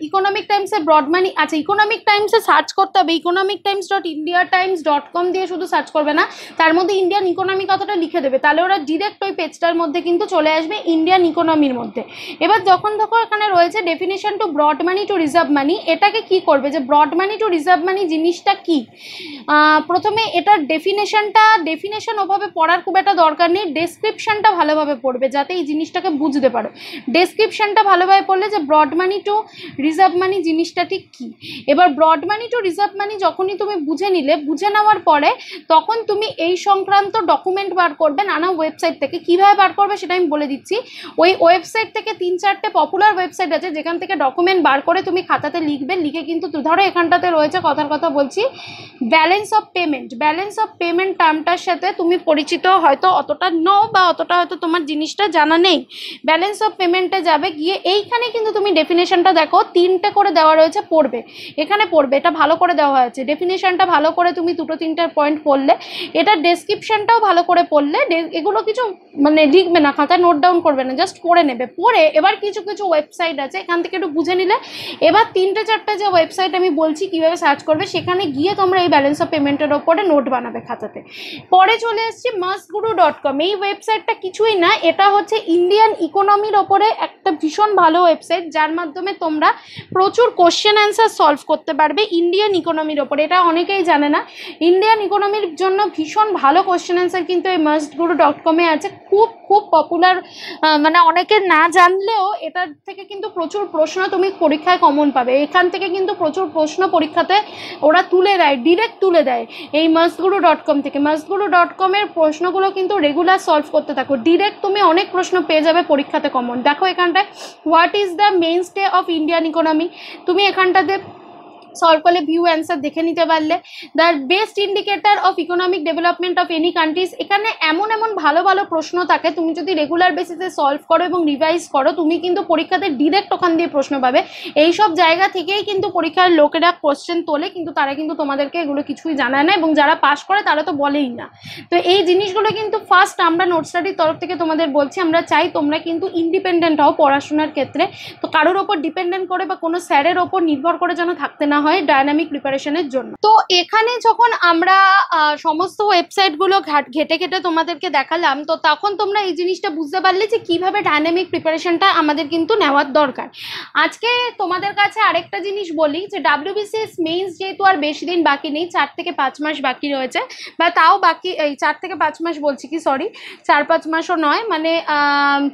ইকোনমিক টাইমসে ব্রড মানি আচ্ছা ইকোনমিক টাইমসে সার্চ করতে হবে Economic Times dot India Times dot com দিয়ে শুধু সার্চ করবে না তার মধ্যে ইন্ডিয়ান ইকোনমি কথাটা লিখে দেবে তাহলে ওরা ডিরেক্ট ওই পেজটার মধ্যে কিন্তু চলে আসবে ইন্ডিয়ান ইকোনমির মধ্যে এবার যখন দেখো এখানে রয়েছে definition to broad money to reserve money এটাকে কি করবে যে broad money to reserve money জিনিসটা কি প্রথমে এটার ডেফিনেশনটা ডেফিনেশন ওভাবে পড়ার খুব একটা দরকার নেই ডেসক্রিপশনটা ভালোভাবে পড়বে যাতে এই জিনিসটাকে বুঝতে পারো ডেসক্রিপশনটা ভালোভাবে পড়লে যে broad money to reserve money জিনিসটা ঠিক কী এবার broad money to reserve money যখনই তুমি বুঝে নিলে বুঝে নেওয়ার পরে তখন তুমি এই সংক্রান্ত ডকুমেন্ট বার করবে নানা ওয়েবসাইট থেকে কিভাবে বার করবে সেটা আমি বলে দিচ্ছি ওই ওয়েবসাইট থেকে তিন চারটে পপুলার ওয়েবসাইট আছে যেখান থেকে ডকুমেন্ট বার করে তুমি খাতাতে লিখবে লিখে কিন্তু ধরো এখানটাতে রয়েছে কথার কথা বলছি balance of payment balance of payment টার্মটার সাথে তুমি পরিচিত হয়তো অতটা নও বা অতটা হয়তো তোমার জিনিসটা জানা নেই ব্যালেন্স অফ পেমেন্টে যাবে গিয়ে এইখানে কিন্তু তুমি ডেফিনেশনটা দেখো তিনটে করে দেওয়া রয়েছে পড়বে এখানে পড়বে এটা ভালো করে দেওয়া হয়েছে ডেফিনেশনটা ভালো করে তুমি দুটো তিনটার পয়েন্ট পড়লে এটা ডেসক্রিপশানটাও ভালো করে পড়লে এগুলো কিছু মানে লিখবে না খাতায় নোট ডাউন করবে না জাস্ট পড়ে নেবে পড়ে এবার কিছু কিছু ওয়েবসাইট আছে এখান থেকে একটু বুঝে নিলে এবার তিনটে চারটে যে ওয়েবসাইট আমি বলছি কীভাবে সার্চ করবে সেখানে গিয়ে তোমরা এই ব্যালেন্স অফ পেমেন্টের ওপরে নোট বানাবে খাতাতে পরে চলে এসছি মাসগুরু ডট কম এই ওয়েবসাইটটা কিছুই না এটা হচ্ছে ইন্ডিয়ান ইকোনমির ওপরে একটা ভীষণ ভালো ওয়েবসাইট সেট যার মাধ্যমে তোমরা প্রচুর কোশ্চেন অ্যান্সার সলভ করতে পারবে ইন্ডিয়ান ইকোনমির ওপর এটা অনেকেই জানে না ইন্ডিয়ান ইকোনমির জন্য ভীষণ ভালো কোশ্চেন অ্যান্সার কিন্তু এই মাস্ট গুরু ডট কমে আছে খুব খুব পপুলার মানে অনেকে না জানলেও এটার থেকে কিন্তু প্রচুর প্রশ্ন তুমি পরীক্ষায় কমন পাবে এখান থেকে কিন্তু প্রচুর প্রশ্ন পরীক্ষাতে ওরা তুলে দেয় ডিরেক্ট তুলে দেয় এই মাস্টগুরু ডট কম থেকে মাস্টগুরু ডট কমের প্রশ্নগুলো কিন্তু রেগুলার সলভ করতে থাকো ডিরেক্ট তুমি অনেক প্রশ্ন পেয়ে যাবে পরীক্ষাতে কমন দেখো এখানটায় what is the main stay of Indian economy তুমি এখানটাতে সলভ করলে ভিউ অ্যান্সার দেখে নিতে পারলে the best indicator of economic development of any countries এখানে এমন এমন ভালো ভালো প্রশ্ন থাকে তুমি যদি রেগুলার বেসিসে সলভ করো এবং রিভাইজ করো তুমি কিন্তু পরীক্ষাতে ডিরেক্ট ওখান দিয়ে প্রশ্ন পাবে এই সব জায়গা থেকেই কিন্তু পরীক্ষার লোকেরা কোশ্চেন তোলে কিন্তু তারা কিন্তু তোমাদেরকে এগুলো কিছুই জানায় না এবং যারা পাশ করে তারা তো বলেই না তো এই জিনিসগুলো কিন্তু ফার্স্ট আমরা নোট স্টাডির তরফ থেকে তোমাদের বলছি আমরা চাই তোমরা কিন্তু ইন্ডিপেন্ডেন্ট হও পড়াশোনার ক্ষেত্রে তো কারোর ওপর ডিপেন্ডেন্ট করে বা কোনো স্যারের ওপর নির্ভর করে যেন থাকতে না আনা হয় ডায়নামিক প্রিপারেশনের জন্য তো এখানে যখন আমরা সমস্ত ওয়েবসাইটগুলো ঘেটে ঘেটে তোমাদেরকে দেখালাম তো তখন তোমরা এই জিনিসটা বুঝতে পারলে যে কিভাবে ডায়নামিক প্রিপারেশনটা আমাদের কিন্তু নেওয়ার দরকার আজকে তোমাদের কাছে আরেকটা জিনিস বলি যে ডাব্লিউবিসিএস মেইনস যেহেতু আর বেশি দিন বাকি নেই চার থেকে পাঁচ মাস বাকি রয়েছে বা তাও বাকি এই চার থেকে পাঁচ মাস বলছি কি সরি চার পাঁচ মাসও নয় মানে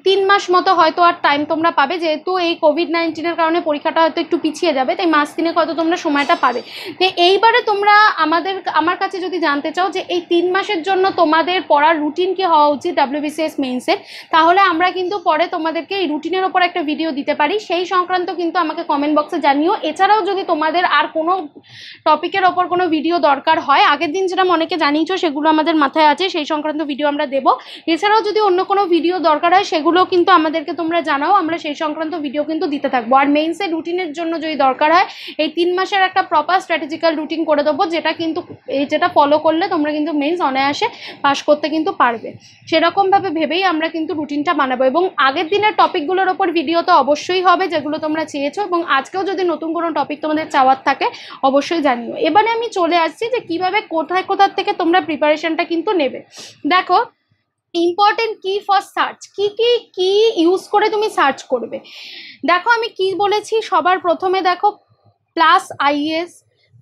তিন মাস মতো হয়তো আর টাইম তোমরা পাবে যেহেতু এই কোভিড নাইন্টিনের কারণে পরীক্ষাটা হয়তো একটু পিছিয়ে যাবে তাই মাস দিনে হয়তো তোমরা তোমরা সময়টা পাবে তো এইবারে তোমরা আমাদের আমার কাছে যদি জানতে চাও যে এই তিন মাসের জন্য তোমাদের পড়ার রুটিন কি হওয়া উচিত ডাব্লিউবিসিএস মেইনসের তাহলে আমরা কিন্তু পরে তোমাদেরকে এই রুটিনের ওপর একটা ভিডিও দিতে পারি সেই সংক্রান্ত কিন্তু আমাকে কমেন্ট বক্সে জানিও এছাড়াও যদি তোমাদের আর কোনো টপিকের ওপর কোনো ভিডিও দরকার হয় আগের দিন যেটা অনেকে জানিয়েছ সেগুলো আমাদের মাথায় আছে সেই সংক্রান্ত ভিডিও আমরা দেব এছাড়াও যদি অন্য কোনো ভিডিও দরকার হয় সেগুলো কিন্তু আমাদেরকে তোমরা জানাও আমরা সেই সংক্রান্ত ভিডিও কিন্তু দিতে থাকবো আর মেইনসের রুটিনের জন্য যদি দরকার হয় এই তিন মাস মাসের একটা প্রপার স্ট্র্যাটেজিক্যাল রুটিন করে দেবো যেটা কিন্তু যেটা ফলো করলে তোমরা কিন্তু মেন্স অনায়াসে পাস করতে কিন্তু পারবে সেরকমভাবে ভেবেই আমরা কিন্তু রুটিনটা বানাবো এবং আগের দিনের টপিকগুলোর ওপর ভিডিও তো অবশ্যই হবে যেগুলো তোমরা চেয়েছো এবং আজকেও যদি নতুন কোনো টপিক তোমাদের চাওয়ার থাকে অবশ্যই জানিও এবারে আমি চলে আসছি যে কিভাবে কোথায় কোথার থেকে তোমরা প্রিপারেশনটা কিন্তু নেবে দেখো ইম্পর্টেন্ট কি ফর সার্চ কি কি কি ইউজ করে তুমি সার্চ করবে দেখো আমি কি বলেছি সবার প্রথমে দেখো plus IAS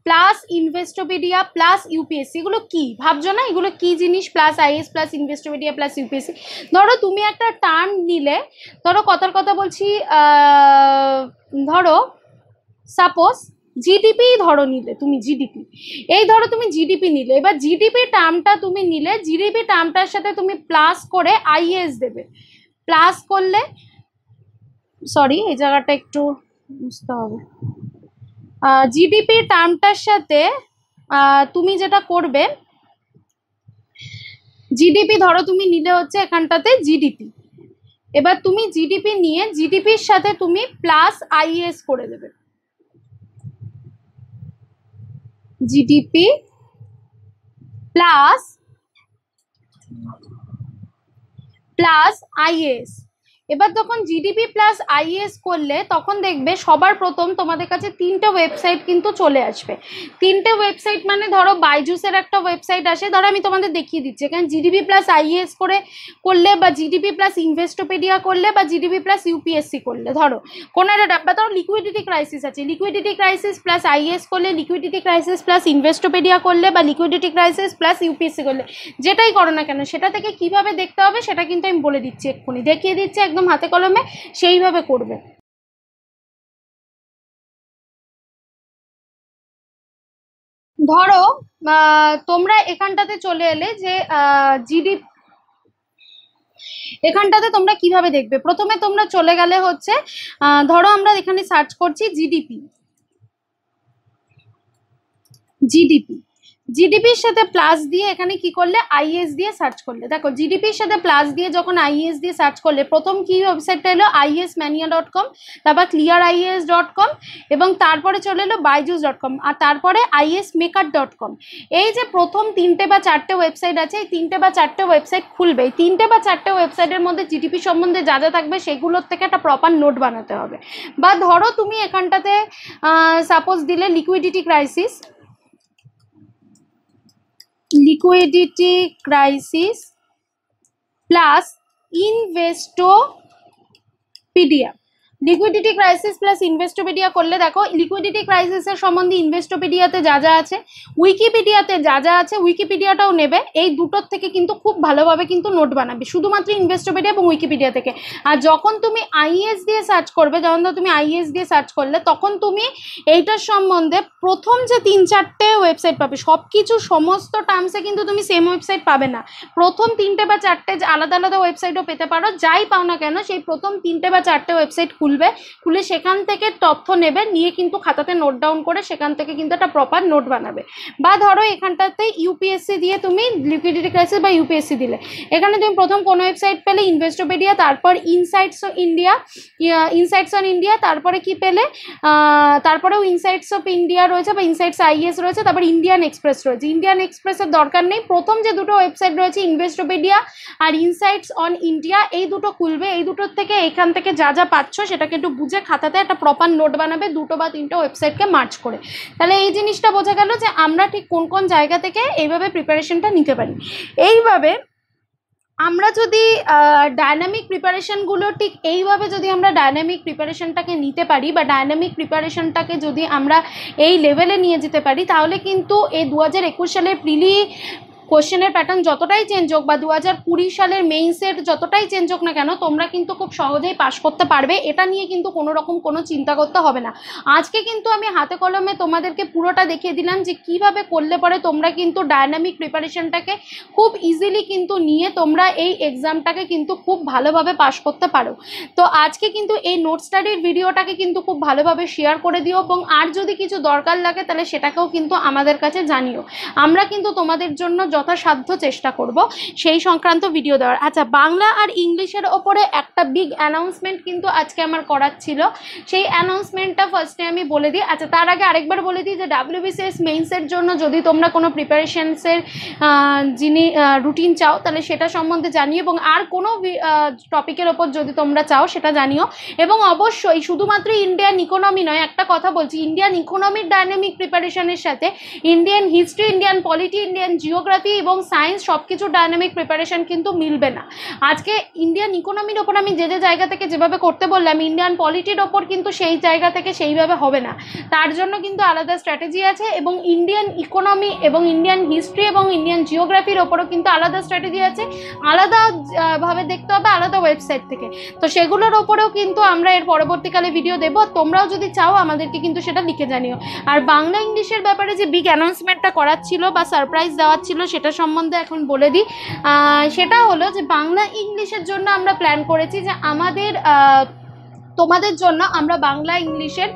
plus Investopedia plus UPSC এগুলো কি ভাবছো না এগুলো কি জিনিস plus IAS plus Investopedia plus UPSC ধরো তুমি একটা টার্ম নিলে ধরো কথার কথা বলছি ধরো সাপোজ জিডিপি ধরো নিলে তুমি জিডিপি এই ধরো তুমি জিডিপি নিলে এবার জিডিপি টার্মটা তুমি নিলে জিডিপি টার্মটার সাথে তুমি প্লাস করে আইএস দেবে প্লাস করলে সরি এই জায়গাটা একটু বুঝতে হবে জিডিপি টার্মটার সাথে তুমি যেটা করবে জিডিপি ধরো তুমি নিলে হচ্ছে এখানটাতে জিডিপি এবার তুমি জিডিপি নিয়ে জিডিপির সাথে তুমি প্লাস আইএস e করে দেবে জিডিপি প্লাস প্লাস আইএস এবার যখন জিডিপি প্লাস আইএস করলে তখন দেখবে সবার প্রথম তোমাদের কাছে তিনটে ওয়েবসাইট কিন্তু চলে আসবে তিনটে ওয়েবসাইট মানে ধরো বাইজুসের একটা ওয়েবসাইট আসে ধরো আমি তোমাদের দেখিয়ে দিচ্ছি কারণ জিডিপি প্লাস আইএস করে করলে বা জিডিপি প্লাস ইনভেস্টোপেডিয়া করলে বা জিডিপি প্লাস ইউপিএসসি করলে ধরো কোনো একটা ডাব্বা ধরো লিকুইডিটি ক্রাইসিস আছে লিকুইডিটি ক্রাইসিস প্লাস আইএস করলে লিকুইডিটি ক্রাইসিস প্লাস ইনভেস্টোপেডিয়া করলে বা লিকুইডিটি ক্রাইসিস প্লাস ইউপিএসসি করলে যেটাই করো না কেন সেটা থেকে কিভাবে দেখতে হবে সেটা কিন্তু আমি বলে দিচ্ছি এক্ষুনি দেখিয়ে দিচ্ছি একদম যেরকম হাতে কলমে সেইভাবে করবে ধরো তোমরা এখানটাতে চলে এলে যে জিডি এখানটাতে তোমরা কিভাবে দেখবে প্রথমে তোমরা চলে গেলে হচ্ছে ধরো আমরা এখানে সার্চ করছি জিডিপি জিডিপি জিডিপির সাথে প্লাস দিয়ে এখানে কি করলে আইএস দিয়ে সার্চ করলে দেখো জিডিপির সাথে প্লাস দিয়ে যখন আইএস দিয়ে সার্চ করলে প্রথম কি ওয়েবসাইটটা এলো আইএস ম্যানিয়া ডট কম তারপর ক্লিয়ার আইএস ডট কম এবং তারপরে চলে এলো বাইজুস ডট কম আর তারপরে আইএস মেকার ডট কম এই যে প্রথম তিনটে বা চারটে ওয়েবসাইট আছে এই তিনটে বা চারটে ওয়েবসাইট খুলবে এই তিনটে বা চারটে ওয়েবসাইটের মধ্যে জিডিপি সম্বন্ধে যা যা থাকবে সেগুলোর থেকে একটা প্রপার নোট বানাতে হবে বা ধরো তুমি এখানটাতে সাপোজ দিলে liquidity crisis liquidity crisis plus investopedia liquidity crisis plus Investopedia করলে দেখো লিকুইডিটি ক্রাইসিসের সম্বন্ধে ইনভেস্টোপিডিয়াতে যা যা আছে উইকিপিডিয়াতে যা যা আছে উইকিপিডিয়াটাও নেবে এই দুটোর থেকে কিন্তু খুব ভালোভাবে কিন্তু নোট বানাবে শুধুমাত্র ইনভেস্টোপিডিয়া এবং উইকিপিডিয়া থেকে আর যখন তুমি আইএস দিয়ে সার্চ করবে যখন তুমি আইএস দিয়ে সার্চ করলে তখন তুমি এইটার সম্বন্ধে প্রথম যে তিন চারটে ওয়েবসাইট পাবে সব কিছু সমস্ত টার্মসে কিন্তু তুমি সেম ওয়েবসাইট পাবে না প্রথম তিনটে বা চারটে আলাদা আলাদা ওয়েবসাইটও পেতে পারো যাই পাও না কেন সেই প্রথম তিনটে বা চারটে ওয়েবসাইট খুলে খুলবে খুলে সেখান থেকে তথ্য নেবে নিয়ে কিন্তু খাতাতে নোট ডাউন করে সেখান থেকে কিন্তু একটা প্রপার নোট বানাবে বা ধরো এখানটাতে ইউপিএসসি দিয়ে তুমি লিকুইডিটি ক্রাইসিস বা ইউপিএসসি দিলে এখানে তুমি প্রথম কোনো ওয়েবসাইট পেলে ইনভেস্টোপেডিয়া তারপর Insights of India Insights on India তারপরে কি পেলে তারপরেও ইনসাইটস অফ ইন্ডিয়া রয়েছে বা ইনসাইটস আইএস রয়েছে তারপর ইন্ডিয়ান এক্সপ্রেস রয়েছে ইন্ডিয়ান এক্সপ্রেসের দরকার নেই প্রথম যে দুটো ওয়েবসাইট রয়েছে ইনভেস্টোপেডিয়া আর ইনসাইটস অন ইন্ডিয়া এই দুটো খুলবে এই দুটোর থেকে এখান থেকে যা যা পাচ্ছ সেটা সেটাকে একটু বুঝে খাতাতে একটা প্রপার নোট বানাবে দুটো বা তিনটা ওয়েবসাইটকে মার্চ করে তাহলে এই জিনিসটা বোঝা গেল যে আমরা ঠিক কোন কোন জায়গা থেকে এইভাবে প্রিপারেশনটা নিতে পারি এইভাবে আমরা যদি ডায়নামিক প্রিপারেশনগুলো ঠিক এইভাবে যদি আমরা ডায়নামিক প্রিপারেশনটাকে নিতে পারি বা ডায়নামিক প্রিপারেশনটাকে যদি আমরা এই লেভেলে নিয়ে যেতে পারি তাহলে কিন্তু এই দু হাজার সালের প্রিলি কোশ্চেনের প্যাটার্ন যতটাই চেঞ্জ হোক বা দু হাজার কুড়ি সালের মেইনসের যতটাই চেঞ্জ হোক না কেন তোমরা কিন্তু খুব সহজেই পাশ করতে পারবে এটা নিয়ে কিন্তু কোনো রকম কোনো চিন্তা করতে হবে না আজকে কিন্তু আমি হাতে কলমে তোমাদেরকে পুরোটা দেখিয়ে দিলাম যে কিভাবে করলে পরে তোমরা কিন্তু ডায়নামিক প্রিপারেশনটাকে খুব ইজিলি কিন্তু নিয়ে তোমরা এই এক্সামটাকে কিন্তু খুব ভালোভাবে পাশ করতে পারো তো আজকে কিন্তু এই নোট স্টাডির ভিডিওটাকে কিন্তু খুব ভালোভাবে শেয়ার করে দিও এবং আর যদি কিছু দরকার লাগে তাহলে সেটাকেও কিন্তু আমাদের কাছে জানিও আমরা কিন্তু তোমাদের জন্য যথাসাধ্য চেষ্টা করব সেই সংক্রান্ত ভিডিও দেওয়ার আচ্ছা বাংলা আর ইংলিশের ওপরে একটা বিগ অ্যানাউন্সমেন্ট কিন্তু আজকে আমার করার ছিল সেই অ্যানাউন্সমেন্টটা ফার্স্টে আমি বলে দিই আচ্ছা তার আগে আরেকবার বলে দিই যে ডাব্লিউবিসিএস মেইনসের জন্য যদি তোমরা কোনো প্রিপারেশনসের যিনি রুটিন চাও তাহলে সেটা সম্বন্ধে জানিও এবং আর কোনো টপিকের ওপর যদি তোমরা চাও সেটা জানিও এবং অবশ্যই শুধুমাত্র ইন্ডিয়ান ইকোনমি নয় একটা কথা বলছি ইন্ডিয়ান ইকোনমির ডাইনামিক প্রিপারেশনের সাথে Indian history Indian polity Indian geography geography এবং সায়েন্স সব কিছুর ডায়নামিক প্রিপারেশন কিন্তু মিলবে না আজকে ইন্ডিয়ান ইকোনমির ওপর আমি যে যে জায়গা থেকে যেভাবে করতে বললাম ইন্ডিয়ান পলিটির ওপর কিন্তু সেই জায়গা থেকে সেইভাবে হবে না তার জন্য কিন্তু আলাদা স্ট্র্যাটেজি আছে এবং ইন্ডিয়ান ইকোনমি এবং ইন্ডিয়ান হিস্ট্রি এবং ইন্ডিয়ান জিওগ্রাফির ওপরও কিন্তু আলাদা স্ট্র্যাটেজি আছে আলাদাভাবে দেখতে হবে আলাদা ওয়েবসাইট থেকে তো সেগুলোর ওপরেও কিন্তু আমরা এর পরবর্তীকালে ভিডিও দেবো তোমরাও যদি চাও আমাদেরকে কিন্তু সেটা লিখে জানিও আর বাংলা ইংলিশের ব্যাপারে যে বিগ অ্যানাউন্সমেন্টটা করাচ্ছিল বা সারপ্রাইজ দেওয়ার ছিল সেটা সম্বন্ধে এখন বলে দিই সেটা হলো যে বাংলা ইংলিশের জন্য আমরা প্ল্যান করেছি যে আমাদের তোমাদের জন্য আমরা বাংলা ইংলিশের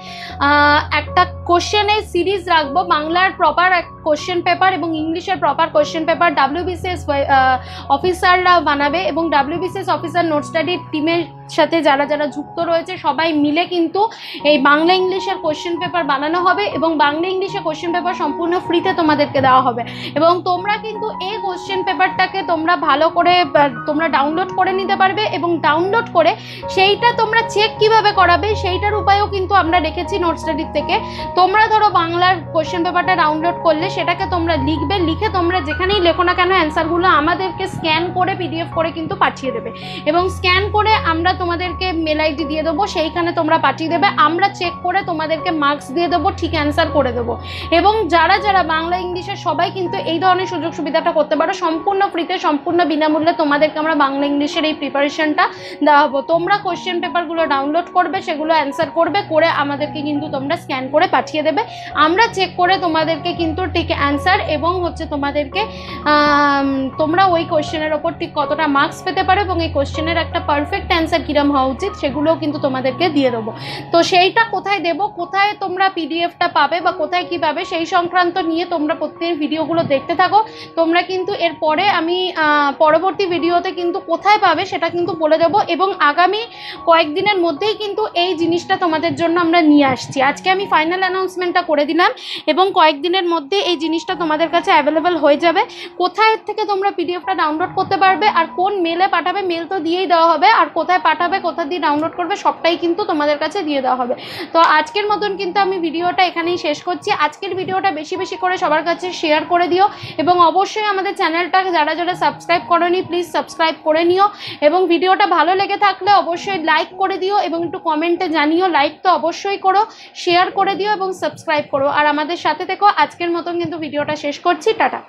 একটা কোশ্চেনের সিরিজ রাখবো বাংলার প্রপার এক কোশ্চেন পেপার এবং ইংলিশের প্রপার কোশ্চেন পেপার ডাব্লিউবিসিএস অফিসাররা বানাবে এবং ডাব্লিউবিসিএস অফিসার নোট স্টাডির টিমের সাথে যারা যারা যুক্ত রয়েছে সবাই মিলে কিন্তু এই বাংলা ইংলিশের কোশ্চেন পেপার বানানো হবে এবং বাংলা ইংলিশের কোশ্চেন পেপার সম্পূর্ণ ফ্রিতে তোমাদেরকে দেওয়া হবে এবং তোমরা কিন্তু এই কোশ্চেন পেপারটাকে তোমরা ভালো করে তোমরা ডাউনলোড করে নিতে পারবে এবং ডাউনলোড করে সেইটা তোমরা চেক কিভাবে করাবে সেইটার উপায়ও কিন্তু আমরা রেখেছি নোট স্টাডির থেকে তোমরা ধরো বাংলার কোশ্চেন পেপারটা ডাউনলোড করলে সেটাকে তোমরা লিখবে লিখে তোমরা যেখানেই লেখো না কেন অ্যান্সারগুলো আমাদেরকে স্ক্যান করে পিডিএফ করে কিন্তু পাঠিয়ে দেবে এবং স্ক্যান করে আমরা তোমাদেরকে মেল আইডি দিয়ে দেবো সেইখানে তোমরা পাঠিয়ে দেবে আমরা চেক করে তোমাদেরকে মার্কস দিয়ে দেবো ঠিক অ্যান্সার করে দেবো এবং যারা যারা বাংলা ইংলিশে সবাই কিন্তু এই ধরনের সুযোগ সুবিধাটা করতে পারো সম্পূর্ণ ফ্রিতে সম্পূর্ণ বিনামূল্যে তোমাদেরকে আমরা বাংলা ইংলিশের এই প্রিপারেশনটা দেওয়া হবো তোমরা কোয়েশ্চেন পেপারগুলো ডাউনলোড করবে সেগুলো অ্যান্সার করবে করে আমাদেরকে কিন্তু তোমরা স্ক্যান করে পাঠিয়ে দেবে আমরা চেক করে তোমাদেরকে কিন্তু ঠিক থেকে অ্যান্সার এবং হচ্ছে তোমাদেরকে তোমরা ওই কোশ্চেনের ওপর ঠিক কতটা মার্কস পেতে পারো এবং এই কোশ্চেনের একটা পারফেক্ট অ্যান্সার কীরম হওয়া উচিত সেগুলোও কিন্তু তোমাদেরকে দিয়ে দেবো তো সেইটা কোথায় দেবো কোথায় তোমরা পিডিএফটা পাবে বা কোথায় কি পাবে সেই সংক্রান্ত নিয়ে তোমরা প্রত্যেক ভিডিওগুলো দেখতে থাকো তোমরা কিন্তু এরপরে আমি পরবর্তী ভিডিওতে কিন্তু কোথায় পাবে সেটা কিন্তু বলে দেবো এবং আগামী কয়েকদিনের মধ্যেই কিন্তু এই জিনিসটা তোমাদের জন্য আমরা নিয়ে আসছি আজকে আমি ফাইনাল অ্যানাউন্সমেন্টটা করে দিলাম এবং কয়েকদিনের মধ্যে এই জিনিসটা তোমাদের কাছে অ্যাভেলেবেল হয়ে যাবে কোথায় থেকে তোমরা পিডিএফটা ডাউনলোড করতে পারবে আর কোন মেলে পাঠাবে মেল তো দিয়েই দেওয়া হবে আর কোথায় পাঠাবে কোথা দিয়ে ডাউনলোড করবে সবটাই কিন্তু তোমাদের কাছে দিয়ে দেওয়া হবে তো আজকের মতন কিন্তু আমি ভিডিওটা এখানেই শেষ করছি আজকের ভিডিওটা বেশি বেশি করে সবার কাছে শেয়ার করে দিও এবং অবশ্যই আমাদের চ্যানেলটা যারা যারা সাবস্ক্রাইব নি প্লিজ সাবস্ক্রাইব করে নিও এবং ভিডিওটা ভালো লেগে থাকলে অবশ্যই লাইক করে দিও এবং একটু কমেন্টে জানিও লাইক তো অবশ্যই করো শেয়ার করে দিও এবং সাবস্ক্রাইব করো আর আমাদের সাথে থেকো আজকের মতন কিন্তু ভিডিওটা শেষ করছি টাটা